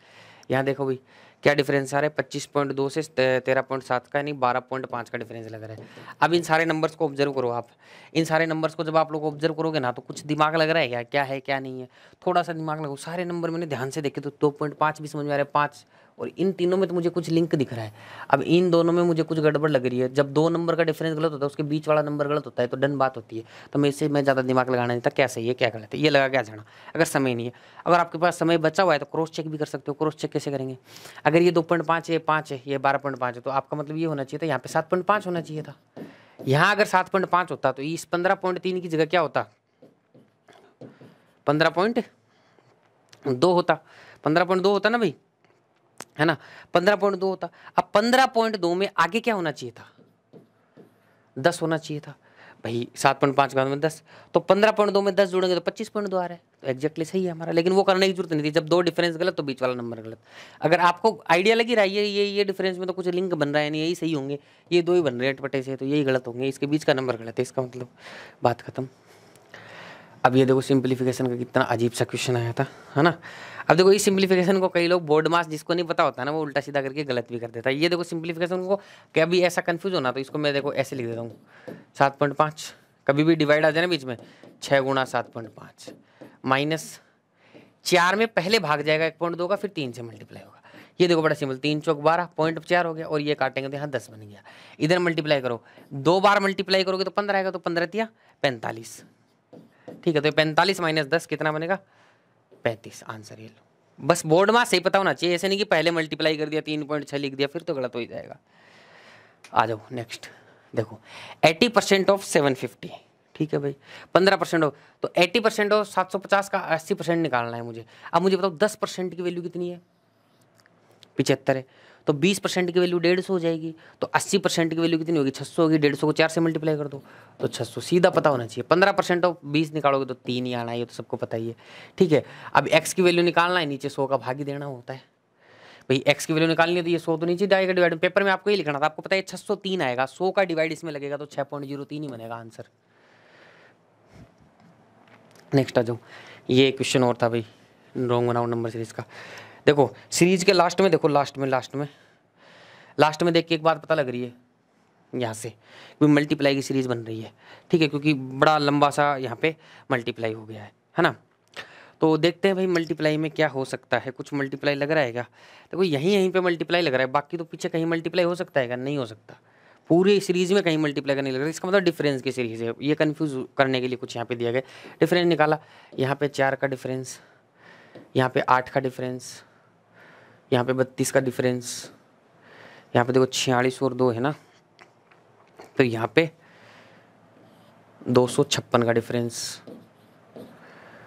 Speaker 1: यहाँ देखो भाई क्या डिफरेंस आ रहा है पच्चीस पॉइंट दो से तेरह पॉइंट सात का यानी बारह पॉइंट पाँच का डिफरेंस लग रहा है अब इन सारे नंबर्स को ऑब्जर्व करो आप इन सारे नंबर्स को जब आप लोग ऑब्जर्व करोगे ना तो कुछ दिमाग लग रहा है क्या क्या है क्या नहीं है थोड़ा सा दिमाग लगाओ सारे नंबर मैंने ध्यान से देखे तो दो पॉइंट पाँच भी समझ में आ रहा है पाँच और इन तीनों में तो मुझे कुछ लिंक दिख रहा है अब इन दोनों में मुझे कुछ गड़बड़ लग रही है जब दो नंबर का डिफरेंस गलत होता है उसके बीच वाला नंबर गलत होता है तो डन बात होती है तो मैं इससे मैं ज़्यादा दिमाग लगाना नहीं था क्या सही है क्या गलत है ये लगा क्या जाना अगर समय नहीं है अगर आपके पास समय बचा हुआ है तो क्रॉस चेक भी कर सकते हो क्रॉस चेक कैसे करेंगे अगर ये दो पॉइंट पाँच है पाँच है ये बारह पॉइंट पाँच है तो आपका मतलब ये होना चाहिए था यहाँ पे सात पॉइंट पाँच होना चाहिए था यहाँ अगर सात पॉइंट पाँच होता तो इस पंद्रह पॉइंट तीन की जगह क्या होता पंद्रह पॉइंट दो होता पंद्रह पॉइंट दो होता ना भाई है ना पंद्रह पॉइंट दो होता अब पंद्रह पॉइंट दो में आगे क्या होना चाहिए था दस होना चाहिए था भाई सात पॉइंट पाँच में मतलब दस तो पंद्रह पॉइंट दो में दस जुड़ेंगे तो पच्चीस पॉइंट दो आ रहा है तो एक्जैक्टली सही है हमारा लेकिन वो करने की जरूरत नहीं थी जब दो डिफरेंस गलत तो बीच वाला नंबर गलत अगर आपको आइडिया लगी रहा है ये ये ये डिफरेंस में तो कुछ लिंक बन रहा है नहीं यही सही होंगे ये दो ही बन रहे हैं अटपटे से तो यही गलत होंगे इसके बीच का नंबर गलत है इसका मतलब बात खत्म अब ये देखो सिंप्लीफिकेशन का कितना अजीब सा क्वेश्चन आया था है ना अब देखो इस सिंप्लीफिकेशन को कई लोग बोर्ड मास जिसको नहीं पता होता ना वो उल्टा सीधा करके गलत भी कर देता है ये देखो सिंप्लीफिकेशन को कभी ऐसा कन्फ्यूज होना तो इसको मैं देखो ऐसे लिख देता हूँ सात पॉइंट पाँच कभी भी डिवाइड आ जाए ना बीच में छः गुणा सात पॉइंट पाँच माइनस चार में पहले भाग जाएगा एक पॉइंट दो का फिर तीन से मल्टीप्लाई होगा ये देखो बड़ा सिंपल तीन चौक बारह पॉइंट चार हो गया और ये काटेंगे तो यहाँ दस बन गया इधर मल्टीप्लाई करो दो बार मल्टीप्लाई करोगे तो पंद्रह आएगा तो पंद्रह तिया पैंतालीस ठीक है तो पैंतालीस माइनस दस कितना बनेगा पैंतीस आंसर ये लो बस बोर्ड में सही पता होना चाहिए ऐसे नहीं कि पहले मल्टीप्लाई कर दिया तीन पॉइंट छः लिख दिया फिर तो गलत हो ही जाएगा आ जाओ नेक्स्ट देखो eighty percent of seven fifty ठीक है भाई पंद्रह परसेंट हो तो एट्टी परसेंट हो सात सौ पचास का अस्सी परसेंट निकालना है मुझे अब मुझे बताओ दस परसेंट की वैल्यू कितनी है पिचहत्तर है तो बीस परसेंट की वैल्यू डेढ़ सौ हो जाएगी तो अस्सी परसेंट की वैल्यू कितनी होगी छः सौ होगी डेढ़ सौ को चार से मल्टीप्लाई कर दो तो छः सौ सीधा पता होना चाहिए पंद्रह परसेंट ऑफ तो बीस निकालोगे तो तीन ही आना ये तो सबको पता ही है ठीक है अब एक्स की वैल्यू निकालना है नीचे सौ का भागी देना होता है भाई एक्स की वैल्यू निकालनी है तो ये सौ तो नीचे जाएगा डिवाइड पेपर में आपको ये लिखना था आपको पता है छः सौ तीन आएगा सौ का डिवाइड इसमें लगेगा तो छः पॉइंट जीरो तीन ही बनेगा आंसर नेक्स्ट आ जाऊँ ये क्वेश्चन और था भाई रॉन्ग बनाओ नंबर सीरीज का देखो सीरीज के लास्ट में देखो लास्ट में लास्ट में लास्ट में देख के एक बात पता लग रही है यहाँ से क्योंकि मल्टीप्लाई की सीरीज़ बन रही है ठीक है क्योंकि बड़ा लंबा सा यहाँ पे मल्टीप्लाई हो गया है है ना तो देखते हैं भाई मल्टीप्लाई में क्या हो सकता है कुछ मल्टीप्लाई लग रहा है क्या देखो यहीं यहीं पे मल्टीप्लाई लग रहा है बाकी तो पीछे कहीं मल्टीप्लाई हो सकता है क्या नहीं हो सकता पूरी सीरीज़ में कहीं मल्टीप्लाई का नहीं लग रहा इसका मतलब डिफरेंस की सीरीज़ है ये कन्फ्यूज़ करने के लिए कुछ यहाँ पर दिया गया डिफरेंस निकाला यहाँ पर चार का डिफरेंस यहाँ पर आठ का डिफरेंस यहाँ पे बत्तीस का डिफरेंस यहाँ पे देखो छियालीस और दो है ना तो यहाँ पे दो सौ छप्पन का डिफरेंस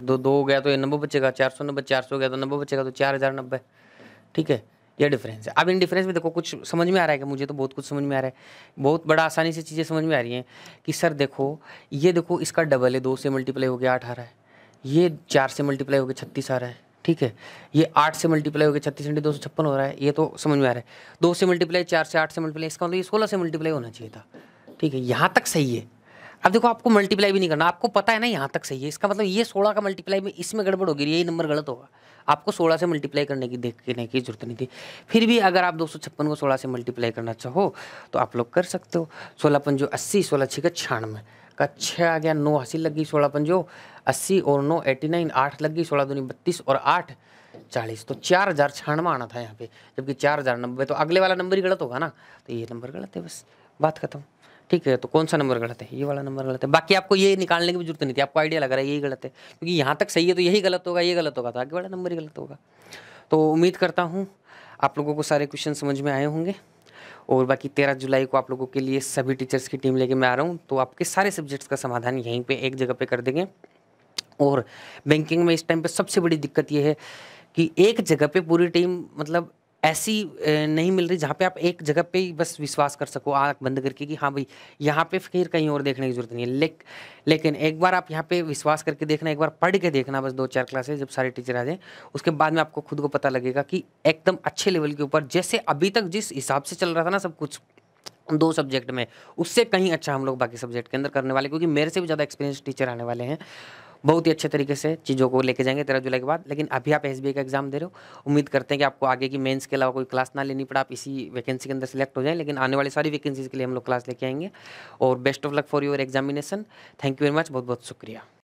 Speaker 1: दो दो हो गया तो ये नब्बे बचेगा चार सौ नब्बे चार सौ गया तो नब्बे बचेगा तो चार हज़ार नब्बे ठीक है ये डिफरेंस है अब इन डिफरेंस में देखो कुछ समझ में आ रहा है कि मुझे तो बहुत कुछ समझ में आ रहा है बहुत बड़ा आसानी से चीज़ें समझ में आ रही हैं कि सर देखो ये देखो इसका डबल है दो से मल्टीप्लाई हो गया अठारह है ये चार से मल्टीप्लाई हो गया छत्तीस आ रहा है ठीक है ये आठ से मल्टीप्लाई हो गया छत्तीस घंटे दो सौ छप्पन हो रहा है ये तो समझ में आ रहा है दो से मल्टीप्लाई चार से आठ से मल्टीप्लाई इसका मतलब ये सोलह से मल्टीप्लाई होना चाहिए था ठीक है यहाँ तक सही है अब देखो आपको मल्टीप्लाई भी नहीं करना आपको पता है ना यहाँ तक सही है इसका मतलब ये सोलह का मल्टीप्लाई में इसमें गड़बड़ होगी यही नंबर गलत होगा आपको सोलह से मल्टीप्लाई करने की देखने की जरूरत नहीं थी फिर भी अगर आप दो सौ छप्पन को सोलह से मल्टीप्लाई करना चाहो तो आप लोग कर सकते हो सोलह पंजो अस्सी सोलह छः का छियानवे का छः आ गया नौ अस्सी लग गई सोलह पंजो अस्सी और नौ एटी नाइन आठ लग गई सोलह दूनी बत्तीस और आठ चालीस तो चार हज़ार छियानवे आना था यहाँ पे जबकि चार हज़ार नब्बे तो अगले वाला नंबर ही गलत होगा ना तो ये नंबर गलत है बस बात खत्म ठीक है तो कौन सा नंबर गलत है ये वाला नंबर गलत है बाकी आपको ये निकालने की भी जरूरत नहीं थी आपको आइडिया लग रहा है यही गलत है क्योंकि यहाँ तक सही है तो यही गलत होगा ये गलत होगा तो आगे वाला नंबर ही गलत होगा तो उम्मीद करता हूँ आप लोगों को सारे क्वेश्चन समझ में आए होंगे और बाकी तेरह जुलाई को आप लोगों के लिए सभी टीचर्स की टीम लेके मैं आ रहा हूँ तो आपके सारे सब्जेक्ट्स का समाधान यहीं पे एक जगह पे कर देंगे और बैंकिंग में इस टाइम पे सबसे बड़ी दिक्कत ये है कि एक जगह पे पूरी टीम मतलब ऐसी नहीं मिल रही जहाँ पे आप एक जगह पे ही बस विश्वास कर सको आँख बंद करके कि हाँ भाई यहाँ पे फिर कहीं और देखने की जरूरत नहीं है ले, लेकिन एक बार आप यहाँ पे विश्वास करके देखना एक बार पढ़ के देखना बस दो चार क्लासेस जब सारे टीचर आ जाएँ उसके बाद में आपको खुद को पता लगेगा कि एकदम अच्छे लेवल के ऊपर जैसे अभी तक जिस हिसाब से चल रहा था ना सब कुछ दो सब्जेक्ट में उससे कहीं अच्छा हम लोग बाकी सब्जेक्ट के अंदर करने वाले क्योंकि मेरे से भी ज़्यादा एक्सपीरियंस टीचर आने वाले हैं बहुत ही अच्छे तरीके से चीज़ों को लेके जाएंगे तेरह जुलाई के बाद लेकिन अभी आप एस का एग्ज़ाम दे रहे हो उम्मीद करते हैं कि आपको आगे की मेंस के अलावा कोई क्लास ना लेनी पड़ा आप इसी वैकेंसी के अंदर सेलेक्ट हो जाएं लेकिन आने वाली सारी वैकेंसीज़ के लिए हम लोग क्लास लेके आएंगे और best of luck for your examination thank you very much बहुत बहुत शुक्रिया